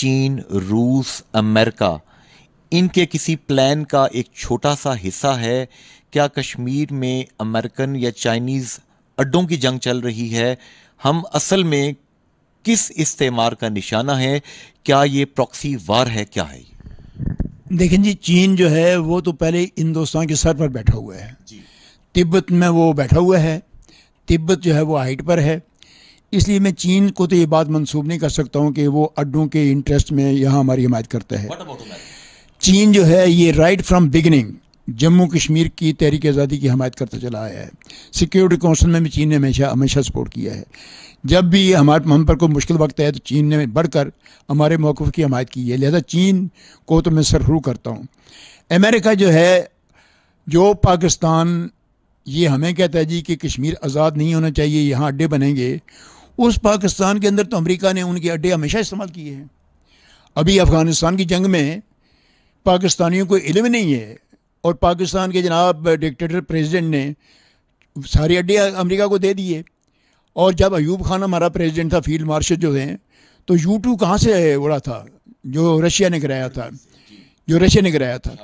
चीन रूस अमेरिका इनके किसी प्लान का एक छोटा सा हिस्सा है क्या कश्मीर में अमेरिकन या चाइनीज़ अड्डों की जंग चल रही है हम असल में किस इस्तेमार का निशाना है क्या ये प्रॉक्सी वार है क्या है देखें जी चीन जो है वो तो पहले हिंदुस्तान के सर पर बैठा हुआ है तिब्बत में वो बैठा हुआ है तिब्बत जो है वो हाइट पर है इसलिए मैं चीन को तो ये बात मंसूब नहीं कर सकता हूँ कि वो अड्डों के इंटरेस्ट में यहाँ हमारी हिमायत करता है चीन जो है ये right from beginning Jammu Kashmir की तहरीक आज़ादी की हमायत करता चला आया है सिक्योरिटी कौंसिल में भी चीन ने हमेशा हमेशा सपोर्ट किया है जब भी हमारे हम पर कोई मुश्किल वक्त है तो चीन ने बढ़कर हमारे मौक़ की हमायत की है लिहाजा चीन को तो मैं सरहरू करता हूँ अमेरिका जो है जो पाकिस्तान ये हमें कहता है जी कि कश्मीर आज़ाद नहीं होना चाहिए यहाँ अड्डे बनेंगे उस पाकिस्तान के अंदर तो अमरीका ने उनके अड्डे हमेशा इस्तेमाल किए हैं अभी अफ़गानिस्तान की जंग में पाकिस्तानियों को इलम नहीं है और पाकिस्तान के जनाब डिक्टेटर प्रेसिडेंट ने सारी अड्डे अमेरिका को दे दिए और जब अयूब खान हमारा प्रेसिडेंट था फील्ड मार्शल जो हैं तो यू टू कहाँ से उड़ा था जो रशिया ने कराया था जो रशिया ने कराया था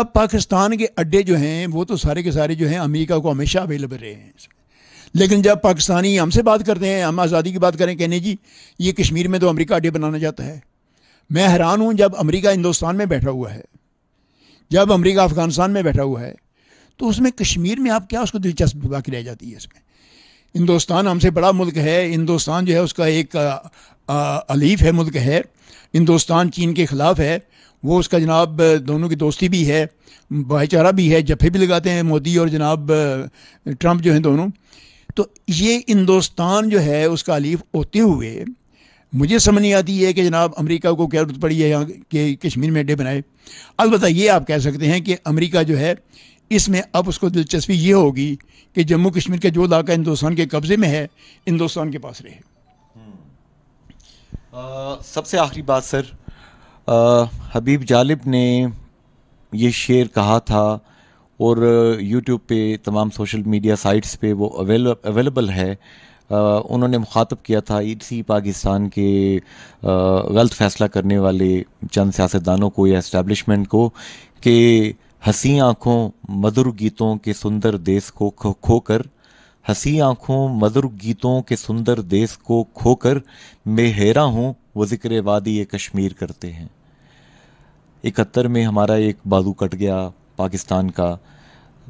अब पाकिस्तान के अड्डे जो हैं वो तो सारे के सारे जो हैं अमेरिका को हमेशा अवेलेबल रहे हैं लेकिन जब पाकिस्तानी हमसे बात करते हैं हम आज़ादी की बात करें कहने जी ये कश्मीर में तो अमेरिका अड्डे बनाना चाहता है मैं हैरान हूँ जब अमेरिका हिंदुस्तान में बैठा हुआ है जब अमेरिका अफगानिस्तान में बैठा हुआ है तो उसमें कश्मीर में आप क्या उसको दिलचस्प बाकी रह जाती है इसमें हिंदुस्तान हमसे बड़ा मुल्क है हिंदुस्तान जो है उसका एक अलीफ है मुल्क है हिंदुस्तान चीन के ख़िलाफ़ है वो उसका जनाब दोनों की दोस्ती भी है भाईचारा भी है जफे भी लगाते हैं मोदी और जनाब ट्रंप जो हैं दोनों तो ये हिंदुस्तान जो है उसका अलीफ होते हुए मुझे समझ नहीं आती है कि जनाब अमेरिका को क्या जरूरत पड़ी है यहाँ के कश्मीर में अड्डे बनाए अलबत् ये आप कह सकते हैं कि अमेरिका जो है इसमें अब उसको दिलचस्पी ये होगी कि जम्मू कश्मीर का जो इलाका हिंदुस्तान के कब्ज़े में है हिंदुस्तान के पास रहे आ, हम्म। सबसे आखिरी बात सर आ, हबीब जालिब ने ये शेर कहा था और यूट्यूब पे तमाम सोशल मीडिया साइट्स पे वो अवेल अवेलेबल है उन्होंने मुखातब किया था इसी पाकिस्तान के गलत फैसला करने वाले चंद सियासतदानों को या इस्टेबलिशमेंट को कि हसी आँखों मधुर गीतों के सुंदर देश को खो खोकर हंसी आँखों मधुर गीतों के सुंदर देश को खोकर मैं हैरा हूँ वो ज़िक्र वादी कश्मीर करते हैं इकहत्तर में हमारा एक बाजू कट गया पाकिस्तान का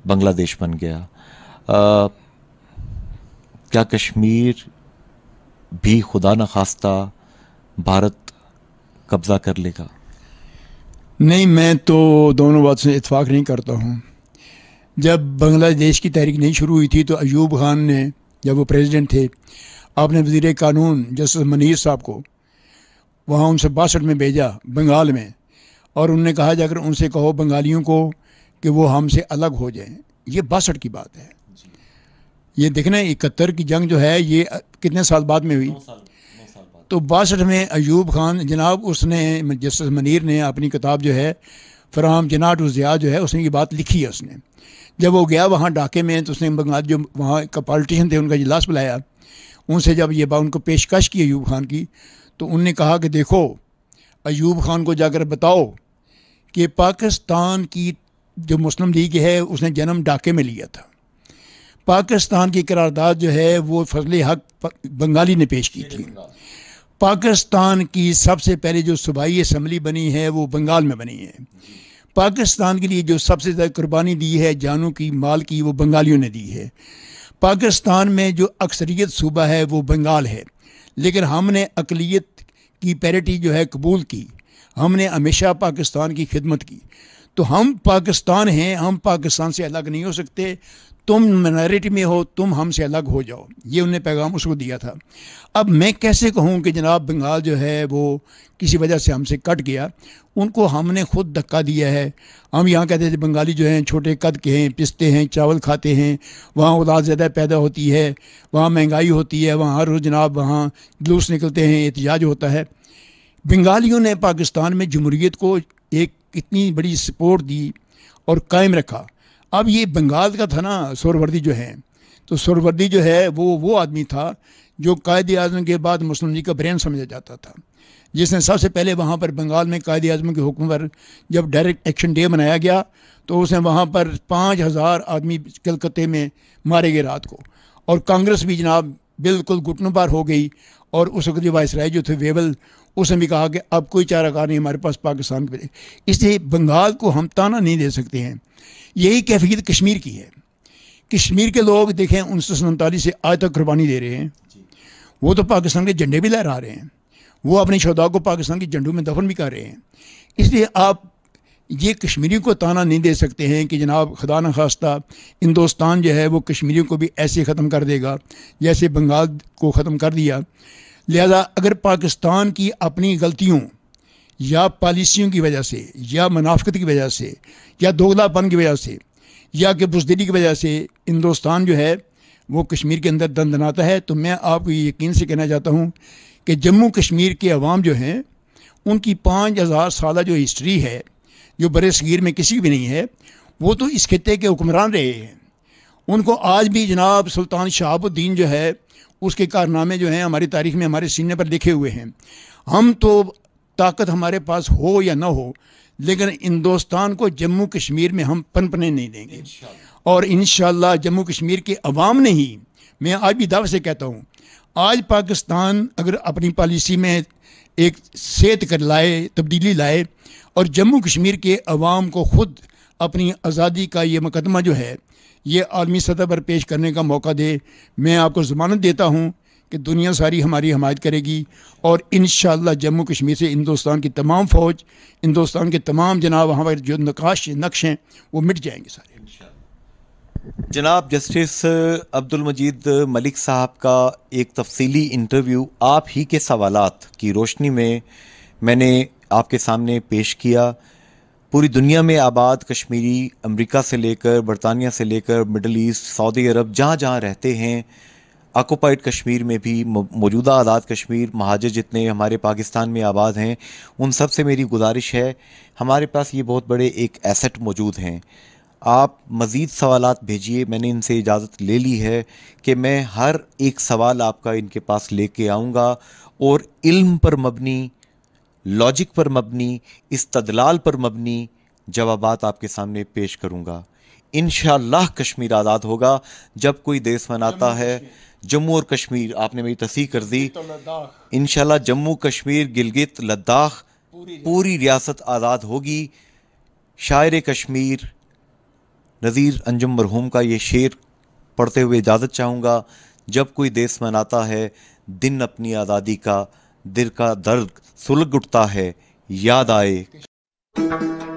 बांग्लादेश बन गया क्या कश्मीर भी खुदा न खास्ता भारत कब्जा कर लेगा नहीं मैं तो दोनों बात से इतफाक़ नहीं करता हूँ जब बांग्लादेश की तहरीक नहीं शुरू हुई थी तो अयूब खान ने जब वो प्रेसिडेंट थे आपने वजीर कानून जस्टिस मनीर साहब को वहाँ उनसे बासठ में भेजा बंगाल में और उनने कहा जाकर उनसे कहो बंगालियों को कि वो हमसे अलग हो जाएं ये बासठ की बात है ये देखना इकहत्तर की जंग जो है ये कितने साल बाद में हुई तो बासठ में अयूब खान जनाब उसने जस्टिस मनीर ने अपनी किताब जो है फरहम जनाट उजिया जो है उसने ये बात लिखी है उसने जब वो गया वहाँ डाके में तो उसने बंगाल जो वहाँ का पॉलिटिशियन थे उनका इजलास बुलाया उनसे जब ये बात उनको पेशकश की अयूब खान की तो उनने कहा कि देखो अयूब खान को जाकर बताओ कि पाकिस्तान की जो मुस्लिम लीग है उसने जन्म डाके में लिया था पाकिस्तान की करारदाद जो है वो फजल हक बंगाली ने पेश की थी पाकिस्तान की सबसे पहले जो सूबाई असम्बली बनी है वो बंगाल में बनी है पाकिस्तान के लिए जो सबसे ज़्यादा कुर्बानी दी है जानों की माल की वो बंगालियों ने दी है पाकिस्तान में जो अक्सरियत सूबा है वो बंगाल है लेकिन हमने अकलीत की पैरिटी जो है कबूल की हमने हमेशा पाकिस्तान की खिदमत की तो हम पाकिस्तान हैं हम पाकिस्तान से अलग नहीं हो सकते तुम मनारिटी में हो तुम हमसे अलग हो जाओ ये उनने पैगाम उसको दिया था अब मैं कैसे कहूँ कि जनाब बंगाल जो है वो किसी वजह से हमसे कट गया उनको हमने खुद धक्का दिया है हम यहाँ कहते थे बंगाली जो हैं छोटे कद के हैं पिसते हैं चावल खाते हैं वहाँ उदास ज़्यादा पैदा होती है वहाँ महंगाई होती है वहाँ हर रोज़ जनाब वहाँ जुलूस निकलते हैं एहतजाज होता है बंगालियों ने पाकिस्तान में जमहूरीत को एक इतनी बड़ी सपोर्ट दी और कायम रखा अब ये बंगाल का था ना सोरवर्दी जो है तो सोरवर्दी जो है वो वो आदमी था जो कायद अजम के बाद मुस्लिम लीग का ब्रेन समझा जाता था जिसने सबसे पहले वहाँ पर बंगाल में कायद अजम के हुक्म पर जब डायरेक्ट एक्शन डे मनाया गया तो उसने वहाँ पर पाँच हज़ार आदमी कलकत्ते में मारे गए रात को और कांग्रेस भी जनाब बिल्कुल घुटनबार पार हो गई और उस वक्त जो वायसराय जो थे वेबल उसने भी कहा कि अब कोई चारागाह नहीं हमारे पास पाकिस्तान के इसलिए बंगाल को हम ताना नहीं दे सकते हैं यही कैफियत कश्मीर की है कश्मीर के लोग देखें उन्नीस से आज तक कुर्बानी दे रहे हैं वो तो पाकिस्तान के झंडे भी लहरा रहे हैं वो अपने शहदा को पाकिस्तान के झंडों में दफन भी कर रहे हैं इसलिए आप ये कश्मीरी को ताना नहीं दे सकते हैं कि जनाब खुदा न खास्ता हिंदुस्तान जो है वो कश्मीरियों को भी ऐसे ख़त्म कर देगा जैसे बंगाल को ख़त्म कर दिया लिहाजा अगर पाकिस्तान की अपनी गलतियों या पॉलिसियों की वजह से या मुनाफत की वजह से या दोगलापन की वजह से या कि बुजदली की वजह से हिंदुस्तान जो है वो कश्मीर के अंदर दंदनाता है तो मैं आपको ये यकीन से कहना चाहता हूँ कि जम्मू कश्मीर के अवाम जो हैं उनकी पाँच हज़ार साल जो हिस्ट्री है जो बरसगीर में किसी भी नहीं है वो तो इस खत्े के हुक्मरान रहे हैं उनको आज भी जनाब सुल्तान शहाबुद्दीन जो है उसके कारनामे जो हैं हमारी तारीख में हमारे सीने पर लिखे हुए हैं हम तो ताकत हमारे पास हो या ना हो लेकिन हिंदुस्तान को जम्मू कश्मीर में हम पनपने नहीं देंगे और इन जम्मू कश्मीर के अवाम ने ही मैं आज भी दावे से कहता हूँ आज पाकिस्तान अगर अपनी पॉलिसी में एक सेत कर लाए तब्दीली लाए और जम्मू कश्मीर के अवाम को ख़ुद अपनी आज़ादी का ये मुकदमा जो है ये आलमी सतह पर पेश करने का मौका दे मैं आपको ज़मानत देता हूँ कि दुनिया सारी हमारी हमायत करेगी और इन जम्मू कश्मीर से हिंदुस्तान की तमाम फ़ौज हिंदुस्तान के तमाम जनाब वहाँ पर जो नकाश नक्श हैं वो मिट जाएंगे सारे जनाब जस्टिस अब्दुल मजीद मलिक साहब का एक तफसीली इंटरव्यू आप ही के सवालात की रोशनी में मैंने आपके सामने पेश किया पूरी दुनिया में आबाद कश्मीरी अमेरिका से लेकर बरतानिया से लेकर मिडल ईस्ट सऊदी अरब जहाँ जहाँ रहते हैं आकोपाइड कश्मीर में भी मौजूदा आज़ाद कश्मीर महाजर जितने हमारे पाकिस्तान में आबाद हैं उन सब से मेरी गुजारिश है हमारे पास ये बहुत बड़े एक एसेट मौजूद हैं आप मज़ीद सवाल भेजिए मैंने इनसे इजाज़त ले ली है कि मैं हर एक सवाल आपका इनके पास ले कर आऊँगा और इल्म पर मबनी लॉजिक पर मबनी इस्तदलाल पर मबनी जवाब आपके सामने पेश करूँगा इन कश्मीर आज़ाद होगा जब कोई देश मनाता है जम्मू और कश्मीर आपने मेरी तस्ह कर दी इन जम्मू कश्मीर गिलगित लद्दाख पूरी रियासत आज़ाद होगी शायर कश्मीर नज़ीर अंजुम मरहूम का ये शेर पढ़ते हुए इजाज़त चाहूँगा जब कोई देश मनाता है दिन अपनी आज़ादी का दिल का दर्द सुलग उठता है याद आए